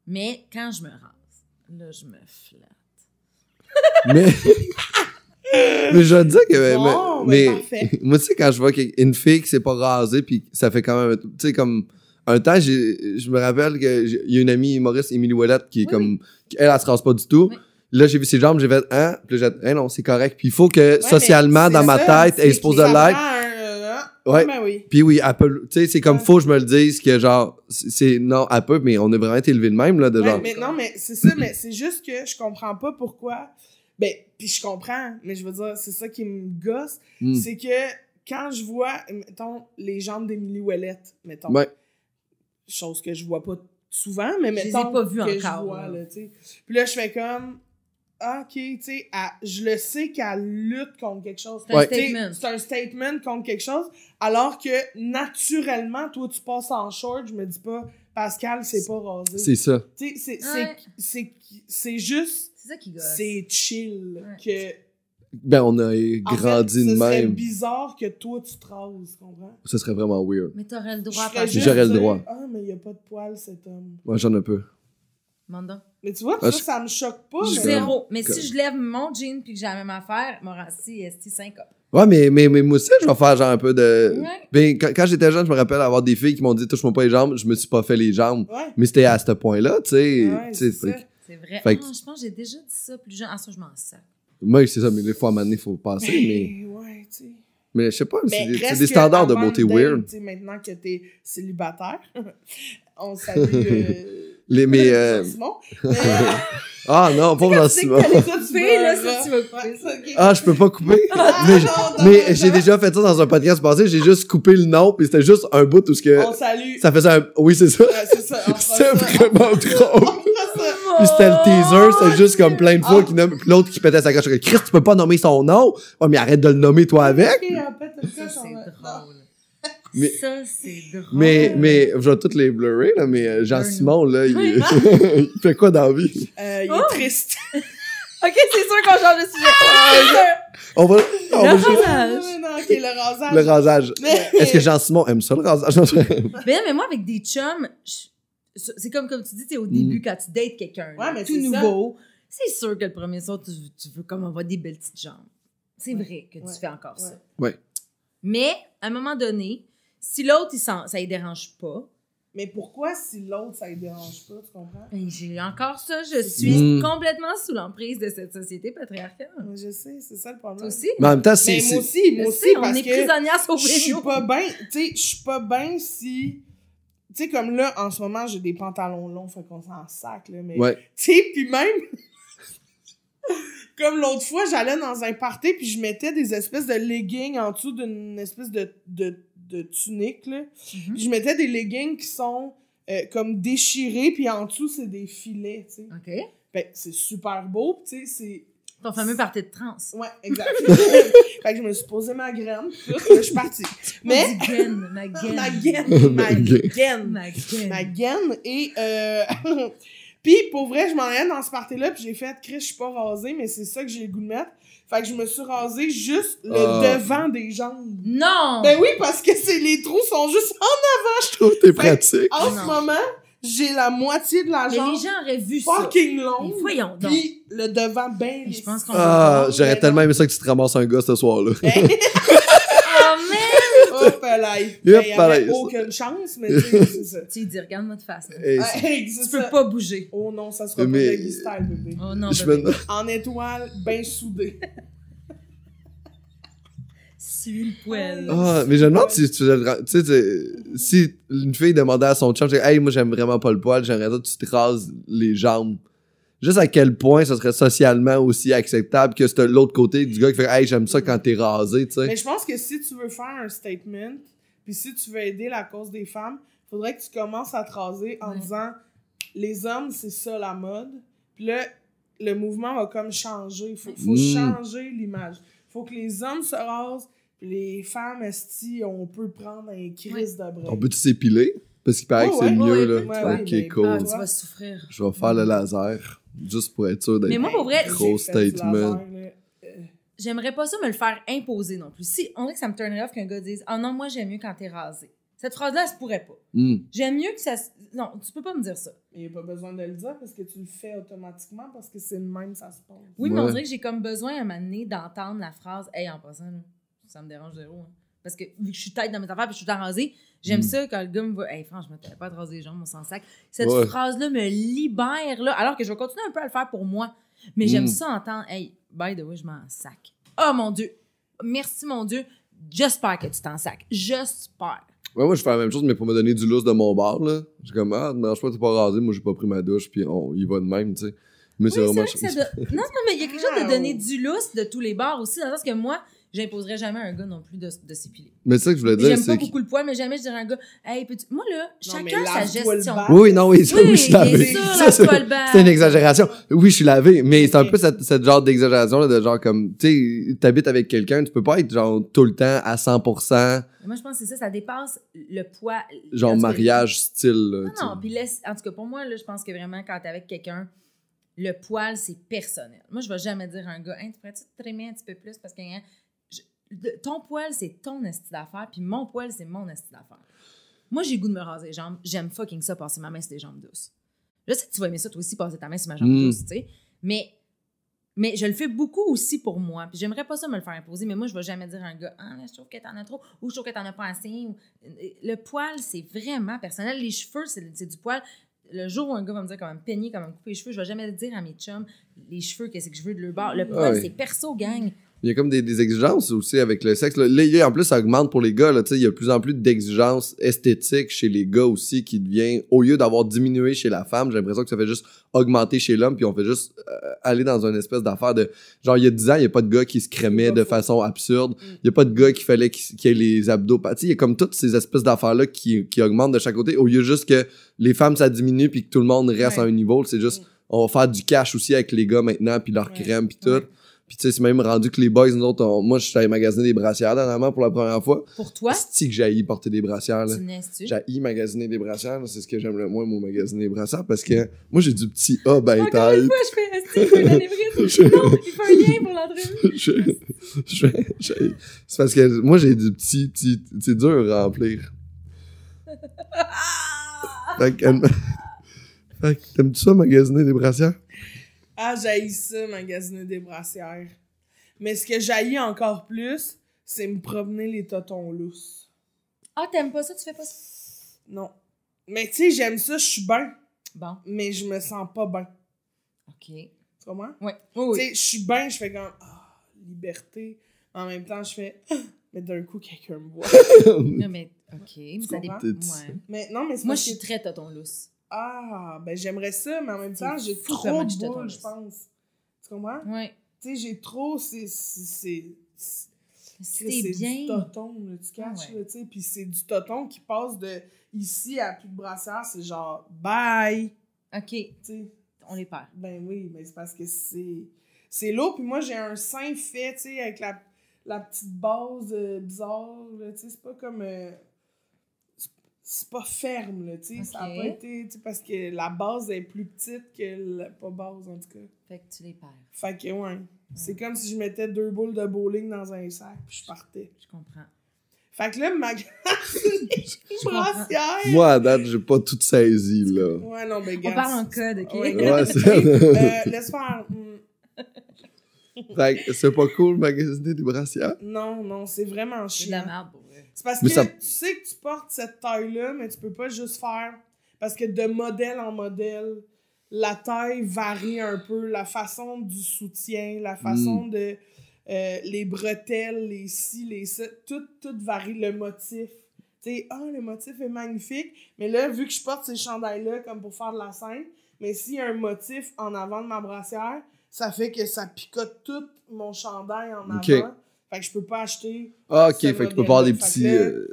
Mais quand je me rase, là, je me flatte. mais, mais je veux dire que. mais, ben, moi, tu sais, quand je vois une fille qui s'est pas rasée, puis ça fait quand même. Tu sais, comme un temps, je me rappelle qu'il y a une amie maurice Émilie Ouellette, qui est comme. Elle, elle, se rase pas du tout. Là, j'ai vu ses jambes, j'ai fait, hein? Puis j'ai dit, hein, non, c'est correct. Puis il faut que, socialement, dans ma tête, elle pose de l'être. Ah, ouais. Ben oui. Puis oui, Apple, tu sais, c'est comme faux faut que je me le dise que genre, c'est non, Apple, mais on a vraiment été élevé de même, là, de Mais non, mais c'est ça, mais c'est juste que je comprends pas pourquoi. Ben, puis je comprends, mais je veux dire, c'est ça qui me gosse. Hmm. C'est que quand je vois, mettons, les jambes d'Emily Ouellet, mettons. Ouais. Chose que je vois pas souvent, mais mettons. que Je vois, puis là, je fais comme, ah, OK, tu sais, je le sais qu'elle lutte contre quelque chose. C'est un statement. contre quelque chose. Alors que naturellement, toi, tu passes en short, je me dis pas, Pascal, c'est pas rasé. C'est ça. Tu sais, c'est juste. C'est ça qui C'est chill. Que, ben, on a grandi de même. Ce serait bizarre que toi, tu te rases, comprends? Ça serait vraiment weird. Mais t'aurais le droit à J'aurais le droit. Ah, mais il a pas de poils, cet homme. Moi, j'en ai peu. Manda. Mais tu vois, ah, ça, ça me choque pas. Zéro. Mais, si je lève mon jean puis que j'ai la même affaire, mon ranci est 5 Ouais, mais, mais, mais moi aussi, je vais faire genre un peu de. Ben, quand, j'étais jeune, je me rappelle avoir des filles qui m'ont dit touche-moi pas les jambes, je me suis pas fait les jambes. Ouais. Mais c'était à ce point-là, tu sais. Ouais, c'est vrai. Fait ah, je pense que j'ai déjà dit ça plus jeune. Ah, ça, je m'en sers. Moi, c'est ça, mais des fois, à un moment il faut passer. Mais, ben, mais... ouais, tu sais. Mais je sais pas, c'est ben, des, standards de beauté weird. Maintenant que t'es célibataire, on salue. les, mais, euh, Ah non, pas dans Simon. Ah, je peux pas couper. Ah, mais, mais j'ai déjà fait ça dans un podcast passé, j'ai juste coupé le nom, puis c'était juste un bout tout ce que... Ça faisait un... Oui, c'est ça. c'est vraiment drôle. Puis c'était le teaser, c'était oh, juste comme plein de fois ah. qui nomme, l'autre qui pétait sa coche. Chris, tu peux pas nommer son nom. oh mais arrête de le nommer toi avec mais, ça, c'est drôle. Mais, mais, je vais toutes les blurrer, là, mais euh, Jean-Simon, là, il, fait quoi dans la vie? Euh, il est oh. triste. OK, c'est sûr qu'on change de sujet. Ah, on va, on le va rasage. le rasage. Le rasage. Est-ce que Jean-Simon aime ça, le rasage? mais non, ben, mais moi, avec des chums, c'est comme, comme tu dis, c'est au début, mm. quand tu dates quelqu'un, tout nouveau, c'est sûr que le premier soir, tu, veux comme avoir des belles petites jambes. C'est vrai que tu fais encore ça. Oui. Mais, à un moment donné, si l'autre, ça ne dérange pas. Mais pourquoi si l'autre, ça ne dérange pas, tu comprends? Ben, j'ai encore ça, je suis complètement sous l'emprise de cette société patriarcale. je sais, c'est ça le problème. aussi? Mais en même temps, c'est... moi aussi, aussi, parce on est prisonnière sur Je suis pas bien, tu sais, je suis pas bien si... Tu sais, comme là, en ce moment, j'ai des pantalons longs, fait qu'on s'en sac, là, mais... Tu sais, puis même... comme l'autre fois, j'allais dans un party, puis je mettais des espèces de leggings en dessous d'une espèce de, de de tunique, là. Mm-hmm. je mettais des leggings qui sont euh, comme déchirés, puis en dessous, c'est des filets, tu sais. OK. Ben, c'est super beau, tu sais, c'est... Ton fameux party de trans. Ouais, exactement. fait que je me suis posé ma graine, là, je suis partie. Mais... ma gaine, ma graine. ma gaine, ma gaine. Ma et... Euh... puis, pour vrai, je m'en allais dans ce party-là, puis j'ai fait « Chris, je suis pas rasée, mais c'est ça que j'ai le goût de mettre. » Fait que je me suis rasé juste le ah. devant des jambes. Non! Ben oui, parce que c'est les trous sont juste en avant, je trouve. T'es pratique. En ce moment, j'ai la moitié de la jambe. les gens auraient vu fucking ça. long. Voyons donc. Puis le devant, ben. Je pense qu'on Ah, j'aurais tellement aimé ça que tu te ramasses un gars ce soir-là. Ben, pareil. Yep, il aucune chance, mais c'est ça. Tu dis regarde-moi de face. Hey, tu peux pas bouger. Oh non, ça sera mais... pas de style, euh, Oh non, En étoile, bien soudé. le euh, Ah, mais je me demande si tu si une fille demandait à son chum, hey, moi j'aime vraiment pas le poil, j'aimerais que tu te rases les jambes. Juste à quel point ce serait socialement aussi acceptable que c'est l'autre côté du gars qui fait, hey, j'aime ça quand t'es rasé, tu sais. Mais je pense que si tu veux faire un statement, puis si tu veux aider la cause des femmes, faudrait que tu commences à te raser en disant les hommes, c'est ça la mode. Puis là, le mouvement va comme changer. Il faut, mm. changer l'image. Il faut que les hommes se rasent. Puis les femmes, esti, on peut prendre un crise de bras. On peut-tu s'épiler? Parce qu'il paraît que c'est mieux, là. ok, cool. Ah, Je vais faire le laser, juste pour être sûr d'être Mais moi, pour vrai, gros statement j'aimerais pas ça me le faire imposer non plus. Si, on dirait que ça me turn off qu'un gars dise Ah oh non, moi j'aime mieux quand t'es rasé. Cette phrase-là, elle se pourrait pas. Hmm. J'aime mieux que ça. Non, tu peux pas me dire ça. Il n'y a pas besoin de le dire parce que tu le fais automatiquement parce que c'est le même, ça se passe. Oui, mais on dirait que j'ai comme besoin à un moment donné d'entendre la phrase Hey, en passant, ça me dérange zéro. Hein. Parce que vu que je suis tête dans mes affaires que je suis tout rasé j'aime hmm. ça quand le gars me voit Hey, franchement, t'avais pas de raser les jambes, mon sac. Cette phrase-là me libère, là, alors que je vais continuer un peu à le faire pour moi. Mais j'aime mm. ça entendre, hey, by the way, je m'en sac. Oh mon Dieu, merci mon Dieu, j'espère que tu t'en sac. »« J'espère. Ouais, moi, je fais la même chose, mais pour me donner du lousse de mon bar, là. Je suis comme, ah, non, je suis pas rasé, moi, j'ai pas pris ma douche, puis on y va de même, tu sais. Mais c'est vraiment vrai ça Non, non, mais il y a quelque chose de donner du lousse de tous les bars aussi, dans le sens que moi, j'imposerais jamais un gars non plus de, de s'épiler. Mais c'est ça que je voulais dire. J'aime pas beaucoup le poil, mais jamais je dirais un gars, hey, peux-tu. Moi, là, chacun sa gestion. Oui, non, oui, ça, je suis lavé. c'est une exagération. Oui, je suis lavé, mais c'est un peu cette, genre d'exagération, de genre comme, tu sais, t'habites avec quelqu'un, tu peux pas être genre tout le temps à 100%. Moi, je pense que c'est ça, ça dépasse le poids. Genre mariage style. non, non, puis laisse. En tout cas, pour moi, là, je pense que vraiment, quand t'es avec quelqu'un, le poil, c'est personnel. Moi, je vais jamais dire à un gars, hey, tu pourrais-tu te un petit peu plus parce que hein, ton poil, c'est ton esti d'affaires, puis mon poil, c'est mon esti d'affaires. Moi, j'ai goût de me raser les jambes. J'aime fucking ça, passer ma main sur les jambes douces. Je sais que tu vas aimer ça, toi aussi, passer ta main sur ma jambe mm. douce, tu sais. Mais, mais je le fais beaucoup aussi pour moi. Puis j'aimerais pas ça me le faire imposer, mais moi, je vais jamais dire à un gars, ah, je trouve que t'en as trop, ou je trouve que t'en as pas assez. Euh, le poil, c'est vraiment personnel. Les cheveux, c'est du poil. Le jour où un gars va me dire comme me peigner, comme me couper les cheveux, je vais jamais dire à mes chums les cheveux, qu'est-ce que je veux de leur bord. Le ah poil, c'est perso, gang. Il y a comme des, exigences aussi avec le sexe. Là. en plus, ça augmente pour les gars. Là, il y a de plus en plus d'exigences esthétiques chez les gars aussi qui devient, au lieu d'avoir diminué chez la femme, j'ai l'impression que ça fait juste augmenter chez l'homme, puis on fait juste euh, aller dans une espèce d'affaire de... Genre, il y a 10 ans, il n'y a pas de gars qui se crémait de façon absurde. Mm. Il n'y a pas de gars qui fallait qu'il ait les abdos. Il y a comme toutes ces espèces d'affaires-là qui, qui augmentent de chaque côté, au lieu juste que les femmes, ça diminue, puis que tout le monde reste à un niveau. C'est juste, mm. on va faire du cash aussi avec les gars maintenant, puis leur crème, puis tout tu sais, c'est même rendu que les boys, nous autres, moi, je suis allé magasiner des brassières dernièrement pour la première fois. Pour toi? C'est que j'ai porter des brassières. J'ai magasiner des brassières. C'est ce que j'aime le moins, mon magasiner des brassières, parce que moi, j'ai du petit A ben taille. Une je fais un Non, il fait un lien pour l'entrevue. c'est parce que moi, j'ai du petit, c'est dur à remplir. fait que, fait que t'aimes-tu ça, magasiner des brassières? Ah, j'haïs ça, magasiner des brassières. Mais ce que j'haïs encore plus, c'est me promener les totons lousses. Ah, t'aimes pas ça? Tu fais pas ça? Non. Mais tu sais, j'aime ça, je suis bien. Bon. Mais je me sens pas bien. OK. comment comprends? Oui. Tu sais, je suis bien, je fais comme... Ah, liberté. En même temps, je fais... Ah, mais d'un coup, quelqu'un me voit. non, mais... OK. Mais ça Mais, non, mais Moi, je suis très toton lousse ah, ben j'aimerais ça, mais en même temps, j'ai trop de boules, je pense. Tu comprends? Oui. Tu sais, j'ai trop. C'est. C'est bien. du toton, tu caches, tu sais. Puis c'est du toton qui passe de ici à plus de brassière, c'est genre bye. OK. Tu On les perd. Ben oui, mais c'est parce que c'est. C'est lourd, puis moi j'ai un sein fait, tu sais, avec la, la petite base euh, bizarre, tu sais. C'est pas comme. Euh, c'est pas ferme, là, tu sais. Ça a pas été, tu parce que la base est plus petite que la, pas base, en tout cas. Fait que tu les perds. Fait que, ouais. C'est comme si je mettais deux boules de bowling dans un sac, puis je partais. Je comprends. Fait que là, ma brassière. Moi, à date, j'ai pas tout saisi, là. Ouais, non, mais gars. On parle en code, OK? Ouais, c'est ben, ben, euh, Laisse faire. Mm. fait que c'est pas cool magasiner des brassières? Non, non, c'est vraiment chiant. C'est de la merde, pour vrai. C'est parce que tu sais que tu portes cette taille-là, mais tu peux pas juste faire. Parce que de modèle en modèle, la taille varie un peu, la façon du soutien, la façon mm. de. Euh, les bretelles, les ci, les ça, tout, tout varie, le motif. Tu sais, ah, le motif est magnifique, mais là, vu que je porte ces chandails-là comme pour faire de la scène, mais s'il y a un motif en avant de ma brassière, ça fait que ça picote tout mon chandail en avant. Fait que je peux pas acheter. Ah, ok, fait que tu peux pas avoir des petits. Euh,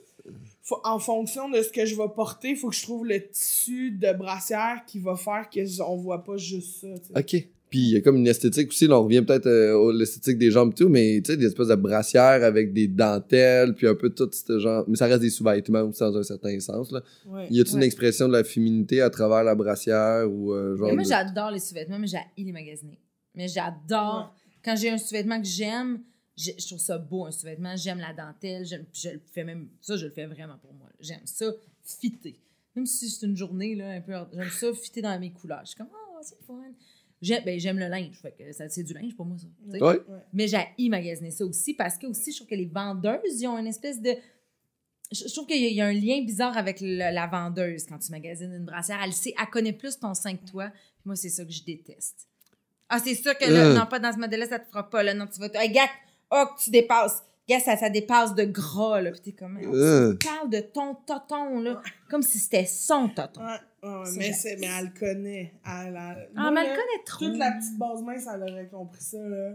en fonction de ce que je vais porter, faut que je trouve le tissu de brassière qui va faire qu'on voit pas juste ça. OK. Puis il y a comme une esthétique aussi, là, on revient peut-être à euh, l'esthétique des jambes et tout, mais tu sais, des espèces de brassières avec des dentelles, puis un peu tout ce genre. Mais ça reste des sous-vêtements aussi dans un certain sens. Là. y a une expression de la féminité à travers la brassière ou euh, genre. Mais moi, j'adore les sous-vêtements, mais j'ai les magasiner. Mais j'adore. Quand j'ai un sous-vêtement que j'aime, je, trouve ça beau, un sous-vêtement. J'aime la dentelle. J'aime, je le fais même. Ça, je le fais vraiment pour moi. J'aime ça, fitter. Même si c'est une journée, là, un peu. J'aime ça, fitter dans mes couleurs. Je suis comme, oh, c'est fun. J'aime, ben, j'aime le linge. Fait que ça, c'est du linge pour moi, ça. Mais j'ai magasiné ça aussi parce que aussi, je trouve que les vendeuses, ils ont une espèce de je trouve qu'il y, a un lien bizarre avec la vendeuse quand tu magasines une brassière. Elle sait, elle connaît plus ton sein que toi. moi, c'est ça que je déteste. Ah, c'est sûr que là, euh. non, pas dans ce modèle-là, ça te fera pas. Là, non, tu vas. Te oh, que tu dépasses. Yeah, ça, dépasse de gras, là. Puis t'es comme, euh. tu parles de ton tonton, là, comme si c'était son tonton mais, c'est, mais elle connaît. Elle, elle... Ah, elle connaît trop. Toute la petite base mince, elle aurait compris ça, là.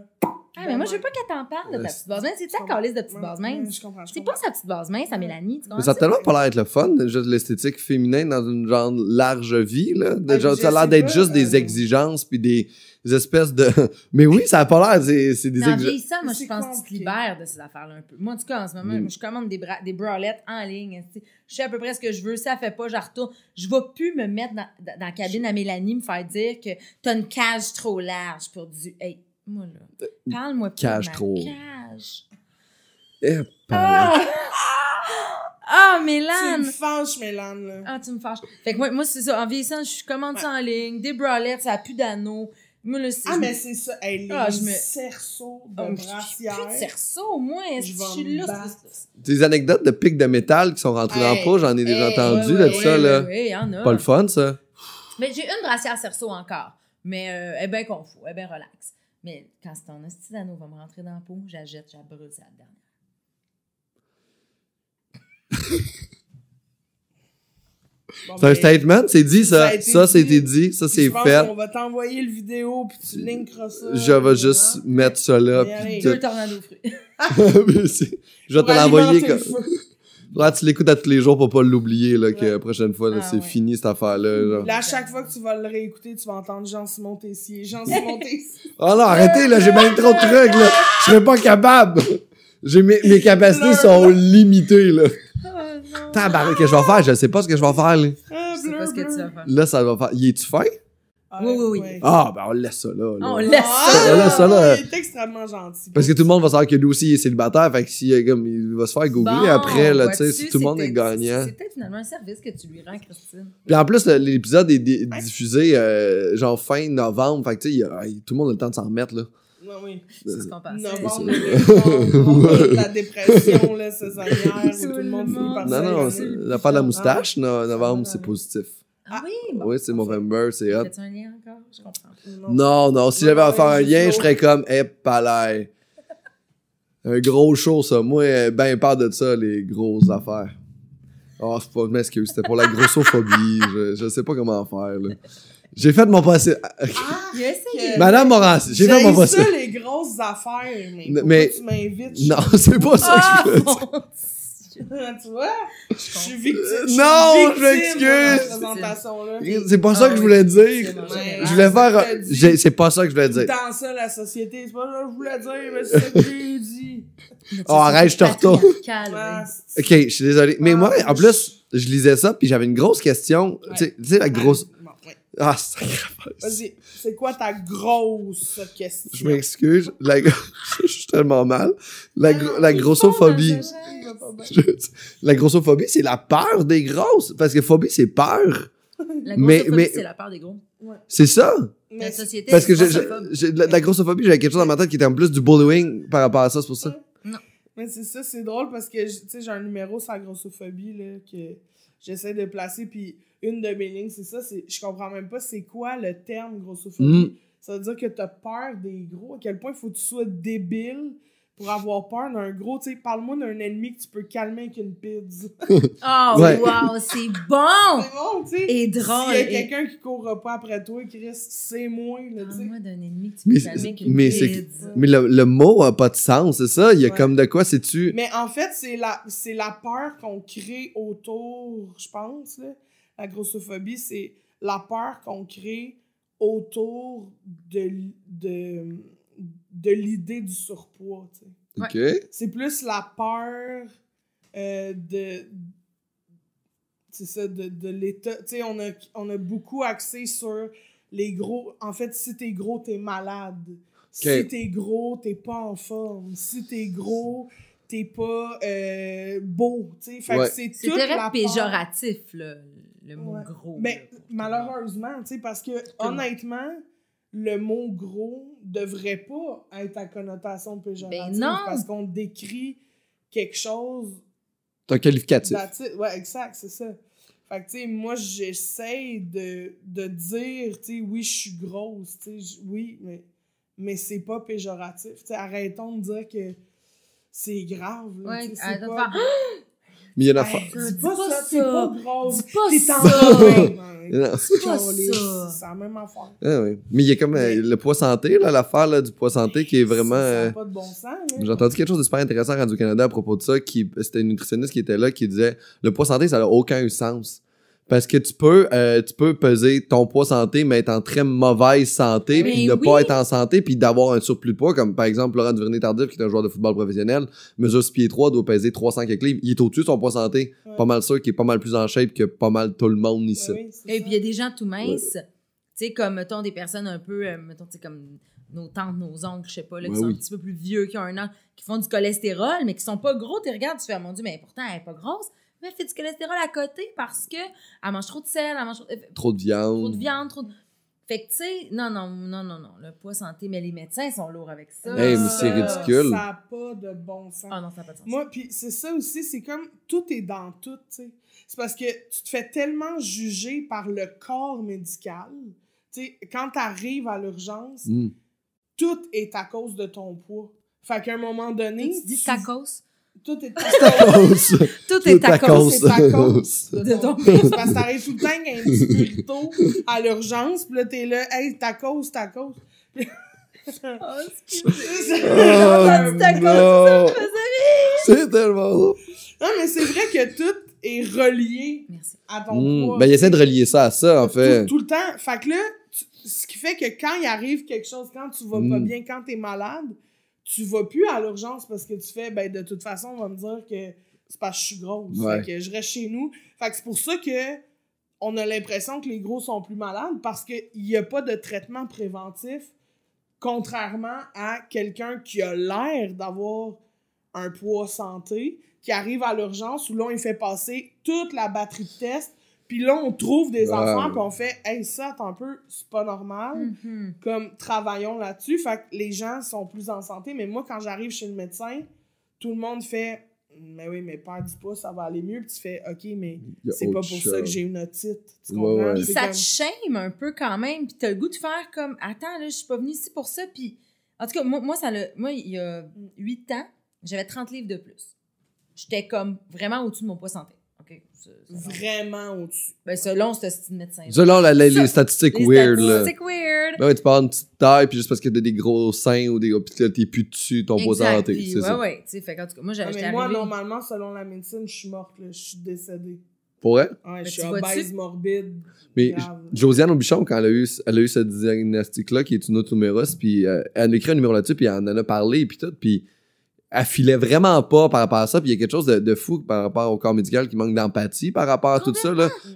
Ah, mais moi, je veux pas qu'elle t'en parle de ta petite base mince. C'est ta calice de petite base mince. Je comprends. C'est pas sa petite base mince à Mélanie. Tu ça a tellement pas l'air d'être le fun, juste l'esthétique féminine dans une genre large vie, là. De, ah, genre, ça a l'air d'être juste des euh, exigences puis des, espèces de. Mais oui, ça a pas l'air, c'est, c'est des exigences. ça, moi, je pense que tu te libères de ces affaires-là un peu. Moi, en tout cas, en ce moment, mm. je commande des, des bralettes en ligne. Je sais à peu près ce que je veux. Ça fait pas, je retourne. Je vais plus me mettre dans, la cabine à Mélanie, me faire dire que t'as une cage trop large pour du. Hey, moi là. Euh, parle-moi plus. Cage trop. Cage. Eh, ah! ah! Ah, Mélane! Tu me fâches, Mélane, là. Ah, tu me fâches. Fait que moi, moi c'est ça. En vieillissant, je suis ça en ligne, des bralettes, ça a plus d'anneaux ah, mais c'est ça. Elle ah, est cerceau oh, de brassière. Plus de cerceau, au moins, je suis Des anecdotes de pics de métal qui sont rentrés dans le pot, j'en ai déjà entendu de ça. là. Pas le fun, ça. Mais j'ai une brassière cerceau encore. Mais euh, elle est bien confus, elle est bien relax. Mais quand c'est ton hostie qui va me rentrer dans le pot, j'ajette, j'abrûle ça la dernière. c'est un ben, statement, c'est dit ça. Ça, c'était dit, ça c'est fait. On va t'envoyer le vidéo puis tu linkeras ça. Je vais hein. juste mettre ça là. Puis je vais te l'envoyer tu l'écoutes à tous les jours pour pas l'oublier, là, que la prochaine fois, ah c'est fini cette affaire-là. Là. à chaque fois que tu vas le réécouter, tu vas entendre Jean-Simon Tessier. Jean-Simon Tessier. oh non, arrêtez, là, j'ai même trop de trucs, là. Je serais pas capable. mes, mes capacités sont limitées, là que je vais faire, je sais pas ce que je vais faire, là. Ah, je sais pas ce que tu vas faire. Là, ça va faire. Il est tu fin? Ah, oui, oui, oui, Ah, ben on laisse ah, ça là. On laisse ça. là. Il est extrêmement gentil. Parce que tout le monde va savoir que lui aussi il est célibataire. Fait que si, il va se faire googler après, là, si tout le monde est gagnant. C'est peut-être finalement un service que tu lui rends, Christine. Puis en plus, l'épisode est diffusé euh, genre fin novembre. Fait que tu sais, tout le monde a le temps de s'en remettre là. Non, oui. C'est fantastique. passe. Novembre, la dépression, là, ça. tout le monde Non, non, la part de la ah. moustache, novembre, ah. c'est positif. Ah, ah oui, oui c'est Movember, c'est hot. un lien encore? Je comprends. Non, non, si j'avais à faire un lien, je serais comme, hé, eh, hey, palais. un gros show, ça. Moi, eh, ben, parle de ça, les grosses affaires. Oh, je m'excuse, c'était pour la grossophobie. je, je sais pas comment faire, là. J'ai fait mon passé. Ah, Madame Moras, j'ai fait mon passé. ça les grosses affaires, mais, mais... tu m'invites. Non, c'est pas ça que je ah, veux dire. tu vois, je suis victime. Non, je m'excuse. C'est pas ça ah, que je voulais dire. Je voulais faire. C'est pas ça que je voulais dire. Dans ça, la société, c'est pas ça que je voulais dire, mais c'est que dit. Oh, arrête, je te retourne. Ah, ok, je suis désolé. Mais moi, en plus, je lisais ça, puis j'avais une grosse question. Tu sais, la grosse ah, c'est Vas-y, c'est quoi ta grosse question? Je m'excuse, la... je suis tellement mal. La, la grossophobie. la grossophobie, c'est la peur des grosses. Parce que phobie, c'est peur. La grossophobie, c'est la peur des grosses. C'est ça. la société, Parce que la, la, grossophobie, j'avais quelque chose dans ma tête qui était en plus du bullying par rapport à ça, c'est pour ça. Non. Mais c'est ça, c'est drôle parce que, j'ai un numéro sur la grossophobie, là, que j'essaie de placer. Puis une de mes lignes, c'est ça, c'est, je comprends même pas c'est quoi le terme grossophobie. Mm. Ça veut dire que tu as peur des gros, à quel point il faut que tu sois débile pour avoir peur d'un gros, tu sais, parle-moi d'un ennemi que tu peux calmer avec une pizza. oh, waouh, wow, c'est bon! C'est bon, tu sais. Et drôle. S'il y a quelqu'un qui courra pas après toi, Chris, c'est moi, là, tu sais. Parle-moi d'un ennemi que tu peux calmer avec une pizza. Mais le, mot a pas de sens, c'est ça? Il y a comme de quoi, c'est-tu... Mais en fait, c'est la, c'est la peur qu'on crée autour, je pense, La grossophobie, c'est la peur qu'on crée autour de... de de l'idée du surpoids. C'est plus la peur euh, de. de, l'état. on a, on a beaucoup axé sur les gros. En fait, si t'es gros, t'es malade. Si t'es gros, t'es pas en forme. Si t'es gros, t'es pas euh, beau. Fait c'est tout. péjoratif, le, mot gros. Mais malheureusement, tu parce que honnêtement le mot gros devrait pas être à connotation péjorative ben non. parce qu'on décrit quelque chose. C'est qualificatif. Ouais, exact, c'est ça. Fait que, tu sais, moi, j'essaie de, de dire, tu sais, oui, je suis grosse, tu sais, oui, mais, mais c'est pas péjoratif. Tu sais, arrêtons de dire que c'est grave. c'est pas... Mais il y a Dis pas, ça, pas grosse. Dis pas ça. C'est pas ça. même affaire. Ah Mais il y a comme euh, le poids santé, là, l'affaire là, du poids santé qui est vraiment. Ça, euh, pas de bon sens. J'ai entendu quelque chose de super intéressant à Radio-Canada à propos de ça. c'était une nutritionniste qui était là qui disait le poids santé, ça n'a aucun sens. Parce que tu peux, euh, tu peux peser ton poids santé, mais être en très mauvaise santé, ne pas être en santé, puis d'avoir un surplus de poids, comme par exemple Laurent Duvernay-Tardif, qui est un joueur de football professionnel, mesure 6 pieds 3, doit peser 300 quelques livres. Il est au-dessus de son poids santé. Pas mal sûr qu'il est pas mal plus en shape que pas mal tout le monde ici. Et puis il y a des gens tout minces, tu sais, comme, mettons, des personnes un peu, euh, mettons, tu comme nos tantes, nos oncles, je sais pas, qui sont un petit peu plus vieux, qui ont un an, qui font du cholestérol, mais qui sont pas gros. Tu regardes, tu fais, ah, mon Dieu, mais pourtant, elle est pas grosse mais fait du cholestérol à côté parce que elle mange trop de sel, elle mange euh, trop, de, viande. Trop de viande, trop de... Fait que, tu non, non, non, non, non, le poids santé, mais les médecins sont lourds avec ça. mais c'est euh, ridicule. Ça n'a pas de bon ah sens. Moi, puis c'est ça aussi, c'est comme tout est dans tout, tu sais. C'est parce que tu te fais tellement juger par le corps médical. Tu quand tu arrives à l'urgence, hmm. tout est à cause de ton poids. Fait qu'à un moment donné. tu dis cause tout est à tout est cause. Tout est De ton parce que t'arrives tout le temps un petit à l'urgence, puis là, t'es là, hey, cause, ta cause. » oh, excusez. moi C'est tellement Non, mais c'est vrai que tout est relié à ton hmm, poids. Ben, il essaie de relier ça à ça, en fait. Tout, le temps. Fait que là, ce qui fait que quand il arrive quelque chose, quand tu vas hmm. pas bien, quand t'es malade, tu vas plus à l'urgence parce que tu fais, ben, de toute façon, on va me dire que c'est parce que je suis grosse. que je reste chez nous. Fait c'est pour ça que on a l'impression que les gros sont plus malades parce qu'il n'y a pas de traitement préventif, contrairement à quelqu'un qui a l'air d'avoir un poids santé, qui arrive à l'urgence où l'on il fait passer toute la batterie de tests puis là, on trouve des enfants, puis on fait, hey, ça, attends un peu, c'est pas normal. Mhm. Comme, travaillons là-dessus. Fait que les gens sont plus en santé. Mais moi, quand j'arrive chez le médecin, tout le monde fait, mais oui, mais pas dis pas, ça va aller mieux. Puis tu fais, OK, mais c'est pas pour ça que j'ai une otite. Tu ça te shame un peu quand même. Puis t'as le goût de faire comme, attends, là, je suis pas venue ici pour ça. Puis, en tout cas, moi, moi, ça moi il y a 8 ans, j'avais 30 livres de plus. J'étais comme vraiment au-dessus de mon poids santé. Vraiment au-dessus. Ben, selon ce style de médecin. Selon les statistiques weird. Les statistiques weird. Ben, tu parles une petite taille, puis juste parce que t'as des gros seins ou des gros là, t'es plus dessus, ton poids santé. Ouais, c'est ça. ouais, ouais. moi, ah, normalement, selon la médecine, je suis morte, Je suis décédée. Pour elle? Ouais, je suis obèse morbide. Mais Josiane Aubuchon, quand elle a eu, elle a eu ce diagnostic-là, qui est une autre numéros, puis euh, elle a écrit un numéro là-dessus, puis elle en a parlé, puis tout, puis affilait vraiment pas par rapport à ça. Puis il y a quelque chose de, fou par rapport au corps médical qui manque d'empathie par rapport à tout ça.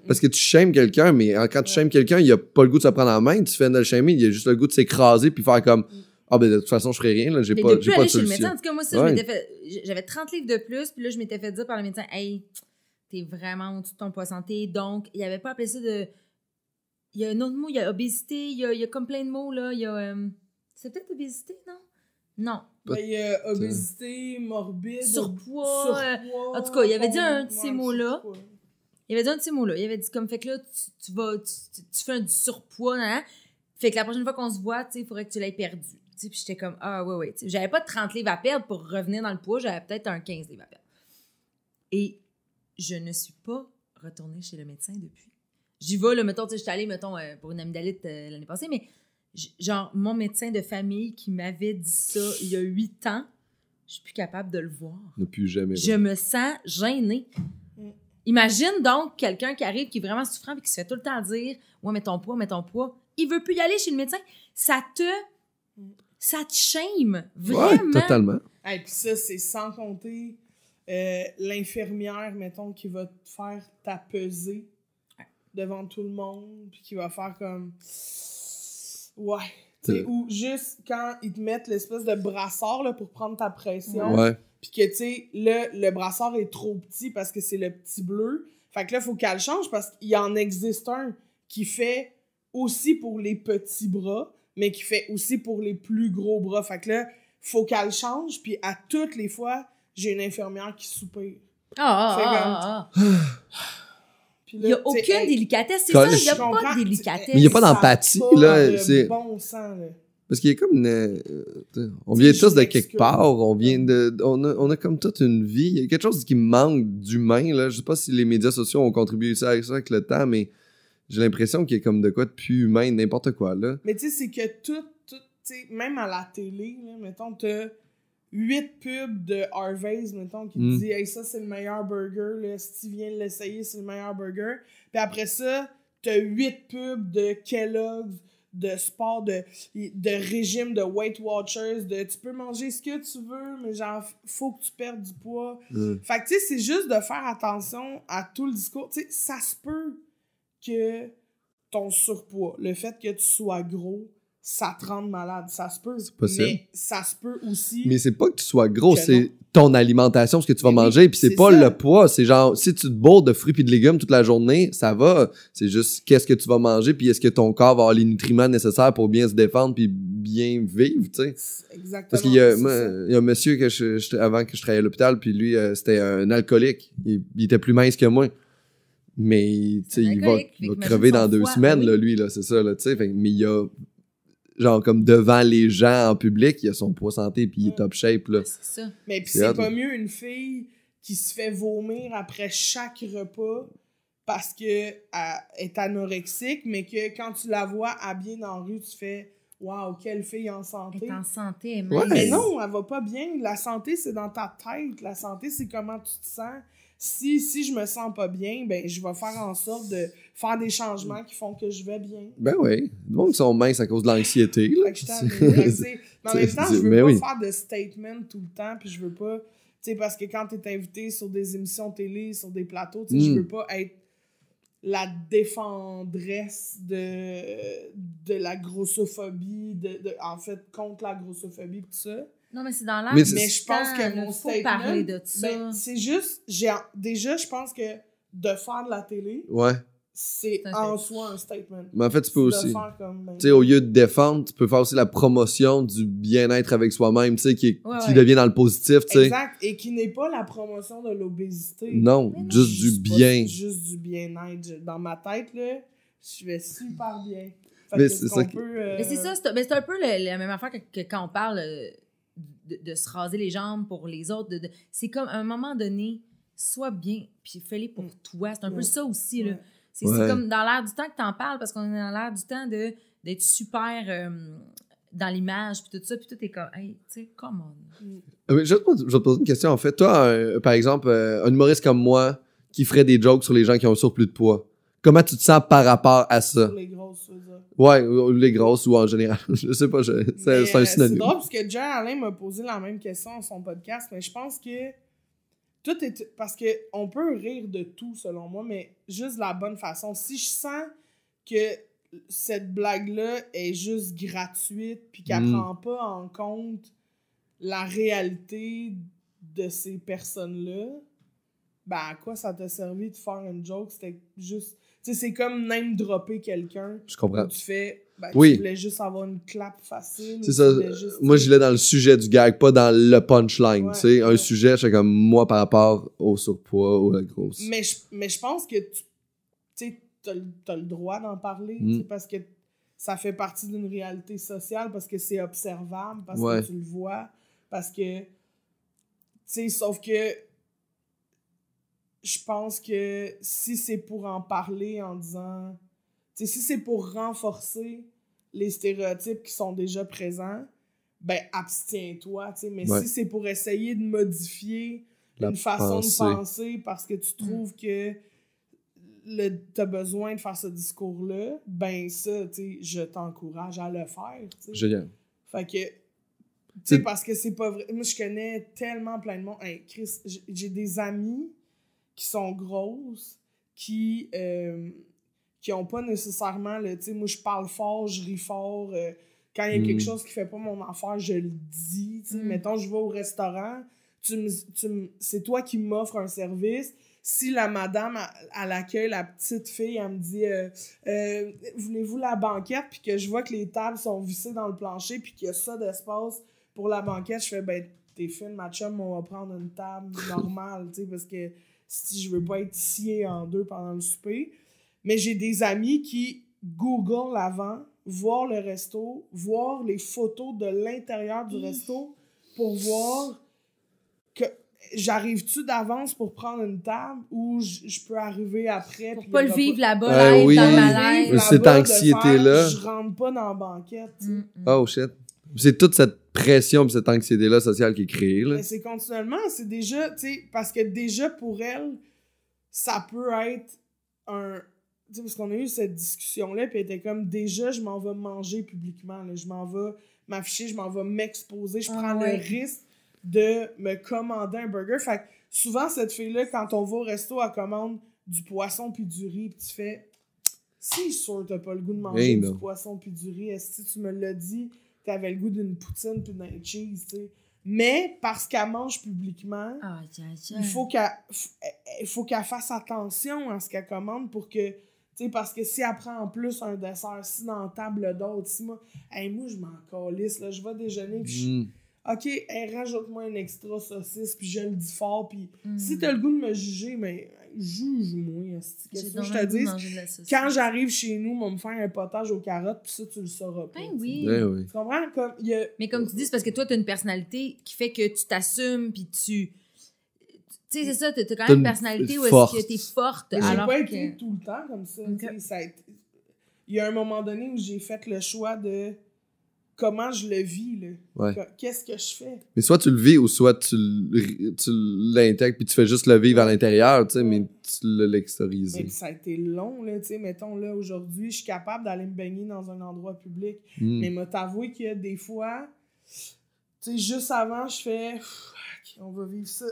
Parce que tu shames quelqu'un, mais quand tu shames quelqu'un, il a pas le goût de se prendre en main. Tu fais de le shamer, il a juste le goût de s'écraser puis faire comme mm. ah ben de toute façon je ferai rien là j'ai pas j'ai pas de Chez médecin. En tout cas moi ça je m'étais j'avais 30 livres de plus puis là je m'étais fait dire par le médecin hey t'es vraiment au-dessus de ton poids santé donc il avait pas appelé ça de il y a un autre mot il y a obésité il y a, comme plein de mots là il euh, c'est peut-être obésité non non. y ben, euh, euh, obésité, morbide, surpoids. Euh, en tout cas, il avait dit un de ces mots-là. Il avait dit un de ces mots-là. Il avait dit comme fait que là, tu, vas, tu, fais du surpoids, hein? Fait que la prochaine fois qu'on se voit, tu il faudrait que tu l'aies perdu. Puis j'étais comme, ah oui, oui. J'avais pas 30 livres à perdre pour revenir dans le poids, j'avais peut-être un 15 livres à perdre. Et je ne suis pas retournée chez le médecin depuis. J'y vais, là, mettons, tu sais, j'étais allée, mettons, pour une amygdalite l'année passée, mais genre, mon médecin de famille qui m'avait dit ça il y a huit ans, je suis plus capable de le voir. Ne plus jamais. Je me sens gênée. Mm. Imagine donc quelqu'un qui arrive, qui est vraiment souffrant, et qui se fait tout le temps dire Ouais, mets ton poids, mets ton poids. Il veut plus y aller chez le médecin. Ça te. Mm. Ça te shame. Vraiment. Ouais, totalement. Et puis ça, c'est sans compter euh, l'infirmière, mettons, qui va te faire pesée devant tout le monde, puis qui va faire comme. Ouais. Ou juste quand ils te mettent l'espèce de brassard là, pour prendre ta pression. Ouais. Puis que, tu sais, là, le brassard est trop petit parce que c'est le petit bleu. Fait que là, il faut qu'elle change parce qu'il en existe un qui fait aussi pour les petits bras, mais qui fait aussi pour les plus gros bras. Fait que là, faut qu'elle change. Puis à toutes les fois, j'ai une infirmière qui soupire. Ah, ah, Il n'y a aucune délicatesse. C'est ça, il n'y a pas de délicatesse. Mais il n'y a pas d'empathie, là. C'est bon Parce qu'il y a comme une. Euh, on vient tous de quelque part, on vient de. On a, comme toute une vie. Il y a quelque chose qui manque d'humain, là. Je sais pas si les médias sociaux ont contribué ça avec ça avec le temps, mais j'ai l'impression qu'il y a comme de quoi de plus humain, n'importe quoi, là. Mais tu sais, c'est que tout, tout, tu sais, même à la télé, là, mettons, t'as 8 pubs de Harvey's, mettons, qui mm. dit Hey, ça, c'est le meilleur burger. Là. Si tu viens l'essayer, c'est le meilleur burger. Puis après ça, t'as 8 pubs de Kellogg's, de sport, de, de régime, de Weight Watchers, de tu peux manger ce que tu veux, mais genre, faut que tu perdes du poids. Mm. Fait que, tu sais, c'est juste de faire attention à tout le discours. Tu sais, ça se peut que ton surpoids, le fait que tu sois gros, ça te rend malade. Ça se peut. Possible. Mais ça se peut aussi. Mais c'est pas que tu sois gros, c'est ton alimentation, ce que tu vas manger, puis c'est pas le poids. C'est genre, si tu te bourres de fruits et de légumes toute la journée, ça va. C'est juste qu'est-ce que tu vas manger, puis est-ce que ton corps va avoir les nutriments nécessaires pour bien se défendre, puis bien vivre, tu sais. Exactement. Parce qu'il y, a un monsieur que je, avant que je travaillais à l'hôpital, puis lui, euh, c'était un alcoolique. Il, était plus mince que moi. Mais, tu sais, il va, crever dans deux ah semaines, lui, là, c'est ça, tu sais. Mais il y a genre comme devant les gens en public, il a son poids santé puis il est mm. top shape là. Mais c'est pas mieux une fille qui se fait vomir après chaque repas parce que elle est anorexique, mais que quand tu la vois à dans en rue, tu fais Waouh, quelle fille en santé. Elle est en santé, mais non, elle va pas bien. La santé, c'est dans ta tête. La santé, c'est comment tu te sens si, si je me sens pas bien, ben, je vais faire en sorte de faire des changements qui font que je vais bien. Ben oui. Le monde sont minces à cause de l'anxiété. mais en même temps, je veux pas faire de statement tout le temps, puis je veux pas. Tu sais, parce que quand tu es invité sur des émissions télé, sur des plateaux, tu sais, je hmm. veux pas être la défendresse de, la grossophobie, de, en fait, contre la grossophobie, tout ça. Non, mais c'est dans l'air. Mais, je pense que mon statement... de ben, ça. c'est juste... Déjà, je pense que de faire de la télé... Ouais. C'est en soi un statement. Mais en fait, tu peux aussi. Ben, tu sais, au lieu de défendre, tu peux faire aussi la promotion du bien-être avec soi-même, tu sais, qui, qui devient dans le positif, tu sais. Exact. Et qui n'est pas la promotion de l'obésité. Non, juste du bien. Juste du bien-être. Dans ma tête, là, je vais super bien. mais c'est ça. Mais c'est ça, c'est un peu la même affaire que, quand on parle. Euh, de, se raser les jambes pour les autres. c'est comme à un moment donné, sois bien, puis fais-les pour mm. toi. C'est un peu ça aussi. Là. C'est, comme dans l'air du temps que t'en parles, parce qu'on est dans l'air du temps de, d'être super euh, dans l'image, puis tout ça, puis tout est comme, hey, tu sais, come on. Euh, je, vais te poser une question, en fait. Toi, euh, par exemple, un humoriste comme moi qui ferait des jokes sur les gens qui ont un surplus de poids, comment tu te sens par rapport à ça? les grosses, Ouais, ou les grosses ou en général. je sais pas, c'est un euh, synonyme. C'est drôle parce que John Alain m'a posé la même question dans son podcast, mais je pense que tout est. Parce que on peut rire de tout, selon moi, mais juste de la bonne façon. Si je sens que cette blague-là est juste gratuite puis qu'elle mm. prend pas en compte la réalité de ces personnes-là, ben à quoi ça t'a servi de faire une joke? C'était juste tu sais, c'est comme même dropper quelqu'un. Je comprends. Tu fais. Ben, oui. Tu voulais juste avoir une clap facile. C'est Moi, je l'ai dans le sujet du gag, pas dans le punchline. tu sais, un sujet, chaque comme moi par rapport au surpoids ou à la grosse. Mais je, mais je pense que tu sais, t'as le droit d'en parler mm. parce que ça fait partie d'une réalité sociale, parce que c'est observable, parce que tu le vois, parce que. Tu sais, sauf que je pense que si c'est pour en parler en disant, si c'est pour renforcer les stéréotypes qui sont déjà présents, ben abstiens-toi, mais si c'est pour essayer de modifier une façon de penser parce que tu trouves que tu besoin de faire ce discours-là, ben ça, je t'encourage à le faire. Génial. Fait que parce que c'est pas vrai. Moi, je connais tellement plein de monde. Chris, j'ai des amis qui sont grosses, qui euh, qui ont pas nécessairement le tu sais moi je parle fort, je ris fort euh, quand il y a quelque mm. chose qui fait pas mon affaire, je le dis, mm. mettons je vais au restaurant, tu, c'est toi qui m'offres un service si la madame à l'accueil, la petite fille, elle me dit euh, Voulez-vous la banquette Puis que je vois que les tables sont vissées dans le plancher, puis qu'il y a ça d'espace pour la banquette, je fais ben, tes films, ma on va prendre une table normale, tu sais, parce que si je veux pas être scié en deux pendant le souper. Mais j'ai des amis qui googlent avant, voir le resto, voir les photos de l'intérieur du resto pour voir que j'arrive-tu d'avance pour prendre une table ou je peux arriver après. Pour pas le vivre là-bas, ben là, oui, Cette anxiété-là. Je rentre pas dans la banquette. Oh shit. C'est toute cette pression pis cette anxiété-là sociale qui est créée. Là. Mais c'est continuellement, c'est déjà, tu sais, parce que déjà pour elle, ça peut être un. Tu sais, parce qu'on a eu cette discussion-là, puis elle était comme déjà, je m'en vais manger publiquement, je m'en vais m'afficher, je m'en vais m'exposer, je ah prends le risque de me commander un burger. Fait que souvent, cette fille-là, quand on va au resto, à commande du poisson puis du riz, puis tu fais. Si sûr, t'as pas le goût de manger du poisson puis du riz, est-ce que tu me l'as dit? t'avais le goût d'une poutine puis d'un cheese, tu sais. Mais parce qu'elle mange publiquement, ah, il faut qu'elle faut qu'elle fasse attention à ce qu'elle commande pour que tu sais parce que si elle prend en plus un dessert si dans table d'autres, si moi Hé, moi je m'en calisse là, je vais déjeuner je suis... Mm. OK, hé, rajoute-moi un extra saucisse puis je le dis fort puis mm. si t'as le goût de me juger mais juge-moi. Qu'est-ce je te dis? Quand j'arrive chez nous, on me faire un potage aux carottes, puis ça, tu le sauras pas. Ben oui. Ben oui. Tu comprends? Comme, Mais comme tu dis, c'est parce que toi, tu as une personnalité qui fait que tu t'assumes, puis tu. Tu sais, c'est ça, t'as quand même une personnalité où est-ce que t'es forte. J'ai pas été tout le temps comme ça. Il y a un moment donné où j'ai fait le choix de comment je le vis, là. Qu'est-ce que je fais? Mais soit tu le vis ou soit tu l'intègres puis tu fais juste le vivre à l'intérieur, tu sais, mais tu l'extorises. Mais ça a été long, là, tu sais, mettons, là, aujourd'hui, je suis capable d'aller me baigner dans un endroit public. Hmm. Mais m'a t'avoué que des fois, tu sais, juste avant, je fais, on va vivre ça,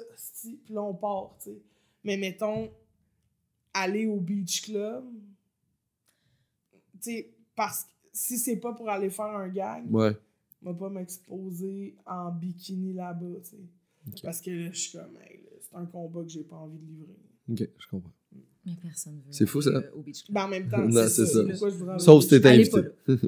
puis là, on part, tu sais. Mais mettons, aller au beach club, tu sais, parce que si c'est pas pour aller faire un gag, ne vais pas m'exposer en bikini là-bas, tu sais. Parce que là, je suis comme, c'est un combat que j'ai pas envie de livrer. Ok, je comprends. Mais personne veut. C'est fou ça. Euh, au beach club. Ben, en même temps, c'est ça. Sauf si invité.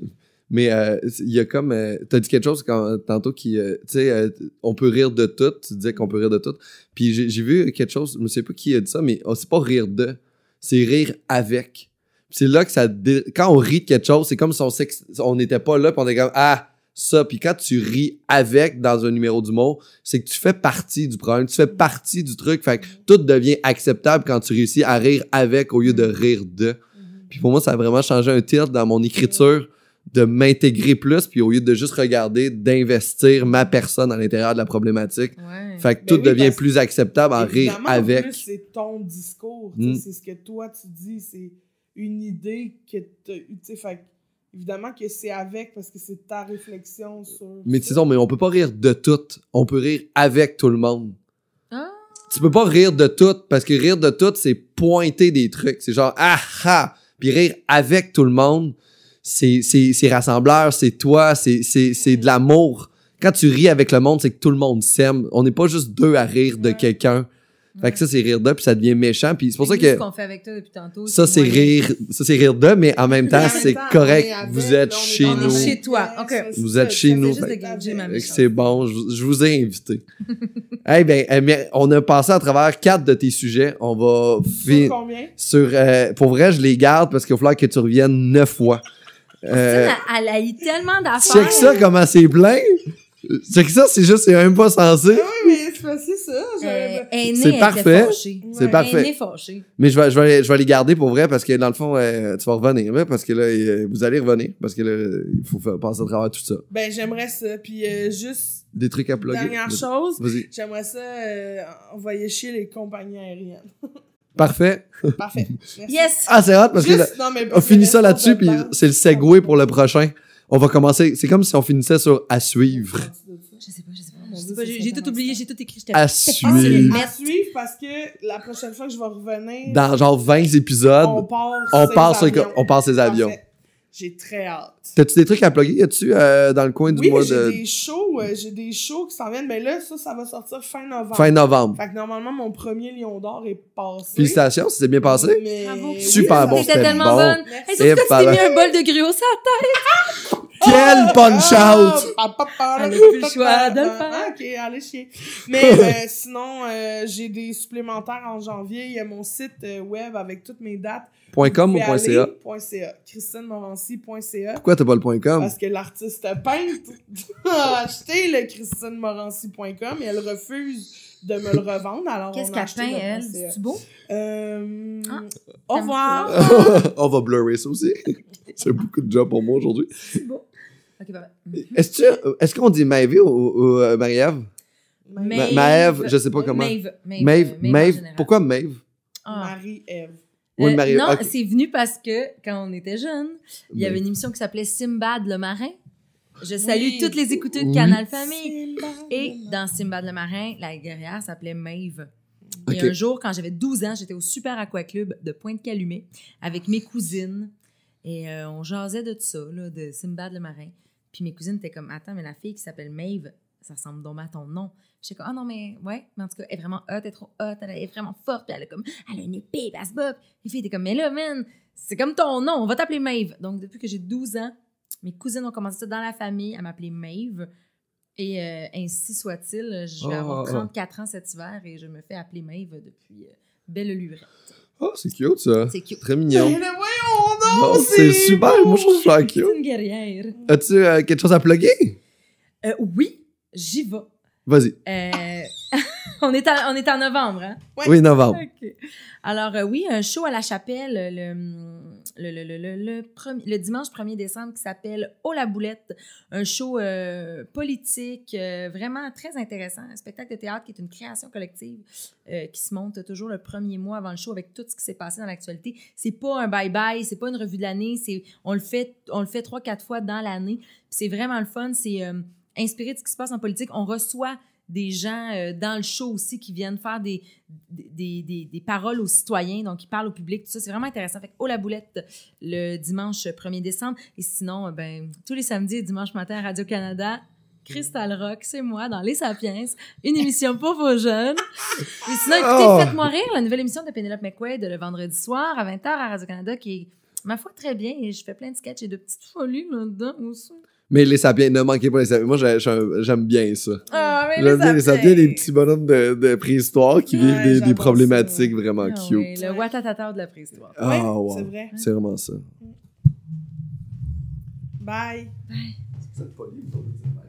Mais euh, il y a comme. tu euh, T'as dit quelque chose quand, tantôt qui. tu sais, on peut rire de tout. Tu disais qu'on peut rire de tout. Puis j'ai vu quelque chose, je ne sais pas qui a dit ça, mais ce oh, c'est pas rire de, c'est rire avec c'est là que ça. Quand on rit de quelque chose, c'est comme si on on n'était pas là, puis on est comme ah ça. Puis quand tu ris avec dans un numéro du mot, c'est que tu fais partie du problème, tu fais partie du truc. Fait que mm-hmm. tout devient acceptable quand tu réussis à rire avec au lieu de mm-hmm. rire de. Mm-hmm. Puis pour moi, ça a vraiment changé un titre dans mon écriture de m'intégrer plus, puis au lieu de juste regarder, d'investir ma personne à l'intérieur de la problématique. Fait que ben tout devient plus acceptable en rire avec. c'est ton discours, mm. c'est ce que toi tu dis, c'est une idée que tu sais, fait Évidemment que c'est avec parce que c'est ta réflexion sur. Mais disons, mais on peut pas rire de tout. On peut rire avec tout le monde. Ah. Tu peux pas rire de tout parce que rire de tout, c'est pointer des trucs. C'est genre ah ah! Puis rire avec tout le monde, c'est rassembleur, c'est toi, c'est de l'amour. Quand tu ris avec le monde, c'est que tout le monde s'aime. On n'est pas juste deux à rire de quelqu'un. Fait que ça, c'est rire de, puis ça devient méchant. Puis c'est pour ça que. qu'on fait avec toi depuis tantôt. Ça, c'est rire, ça, c'est rire de, mais en même temps, c'est correct. Vous êtes chez nous. chez toi. Vous êtes chez nous. C'est bon. Je vous ai invité. Ben, eh bien, on a passé à travers quatre de tes sujets. On va finir. Sur euh, pour vrai, je les garde parce qu'il va falloir que tu reviennes neuf fois. Euh, elle a eu tellement d'affaires. Check ça, comment c'est plein. Check ça, c'est juste, c'est même pas censé. C'est ça. Euh, c'est parfait. C'est parfait. Mais je vais, je, vais, je vais les garder pour vrai parce que dans le fond, euh, tu vas revenir. parce que là, euh, vous allez revenir. Parce que là, il faut passer à travers tout ça. Ben, j'aimerais ça. Puis juste. Des trucs à plugger. Dernière chose. J'aimerais ça envoyer chier les compagnies aériennes. Parfait. Parfait. Yes. Ah, c'est hot parce que on finit ça là-dessus. Puis c'est le segway pour le prochain. On va commencer. C'est comme si on finissait sur à suivre j'ai tout oublié, j'ai tout écrit. À suivre. À suivre parce que la prochaine fois que je vais revenir. Dans genre 20 épisodes. On part, on les avions. J'ai très hâte. T'as-tu des trucs à plugger? Y tu euh, dans le coin du mois de. J'ai des shows, euh, j'ai des shows qui s'en viennent, mais là, ça, ça va sortir fin novembre. Fin novembre. Fait que normalement, mon premier Lion d'Or est passé. Félicitations, ça s'est bien passé. Bravo. Super bon, c'était tellement bon. bonne. Hey, c'est tu as mis un bol de gruau sur la tête. Quel ah! punch out! n'a ah, plus le choix Ok, allez chier. Mais euh, sinon, euh, j'ai des supplémentaires en janvier. Il y a mon site web avec toutes mes dates. .com ou .ca? .ca. ChristineMorancy.ca. Pourquoi parce que l'artiste peintre a ah, acheté le christinemorancy.com et elle refuse de me le revendre. Alors Qu'est-ce qu'elle peint, elle? C'est beau? Euh, ah, au revoir! On va blurrer ça aussi. C'est beaucoup de job pour moi aujourd'hui. C'est beau. Mhm. Est-ce qu'on dit Maeve ou, ou euh, Marie-Ève? Maeve. je sais pas comment. Maeve. Mave. Pourquoi Maeve? Ah. Marie-Ève. Euh, non, c'est venu parce que quand on était jeune, il y avait une émission qui s'appelait Simbad le marin. Je salue toutes les écouteuses de Canal Famille. Et dans Simbad le marin, la guerrière s'appelait Maeve. Et un jour, quand j'avais 12 ans, j'étais au Super Aqua Club de Pointe-Calumet avec mes cousines. Et euh, on jasait de ça, de Simbad le marin. Puis mes cousines étaient comme Attends, mais la fille qui s'appelle Maeve, ça ressemble donc à ton nom. Je suis comme, ah non, mais ouais, mais en tout cas, elle est vraiment hot, elle est trop hot, elle est vraiment forte, puis elle a comme, elle a une épée, elle se bat. Les filles étaient comme, mais là, man, c'est comme ton nom, on va t'appeler Maeve. Donc, depuis que j'ai 12 ans, mes cousines ont commencé ça dans la famille à m'appeler Maeve. Et euh, ainsi soit-il, je vais oh, avoir 34 ans cet hiver et je me fais appeler Maeve depuis euh, belle lurette. Oh, c'est cute ça. C'est cute. Très mignon. Mais voyons non, c'est super. Moi, je trouve ça cute. C'est une guerrière. As-tu euh, quelque chose à plugger? oui, J'y vais. Vas-y. Euh, on, est on est en novembre, hein? Oui, novembre. Alors, euh, oui, un show à la chapelle euh, le, dimanche 1er décembre qui s'appelle Oh la boulette. Un show politique vraiment très intéressant. Un spectacle de théâtre qui est une création collective qui se monte toujours le premier mois avant le show avec tout ce qui s'est passé dans l'actualité. C'est pas un bye-bye, c'est pas une revue de l'année. On le fait on le fait trois, quatre fois dans l'année. C'est vraiment le fun. C'est inspiré de ce qui se passe en politique. On reçoit des gens euh, dans le show aussi qui viennent faire des, des, des, paroles aux citoyens, donc qui parlent au public, tout ça. C'est vraiment intéressant. Fait que, oh la boulette le dimanche 1er décembre. Et sinon, euh, ben, tous les samedis et dimanches matin à Radio-Canada, Crystal Rock, c'est moi, dans Les Sapiens, une émission pour vos jeunes. Et sinon, écoutez, oh! Faites-moi rire, la nouvelle émission de Penelope McQuaid le vendredi soir à 20h à Radio-Canada qui est ma foi, très bien. Et je fais plein de sketchs et de petites folies là-dedans aussi. Mais les sapiens, ne manquez pas les sapiens. Moi, j'aime bien ça. Ah, j'aime bien les sapiens, les petits bonhommes de, de préhistoire qui vivent des, problématiques vraiment ah, cute. le watatata de la préhistoire. Ah, C'est vrai. C'est vraiment ça. Bye. Bye.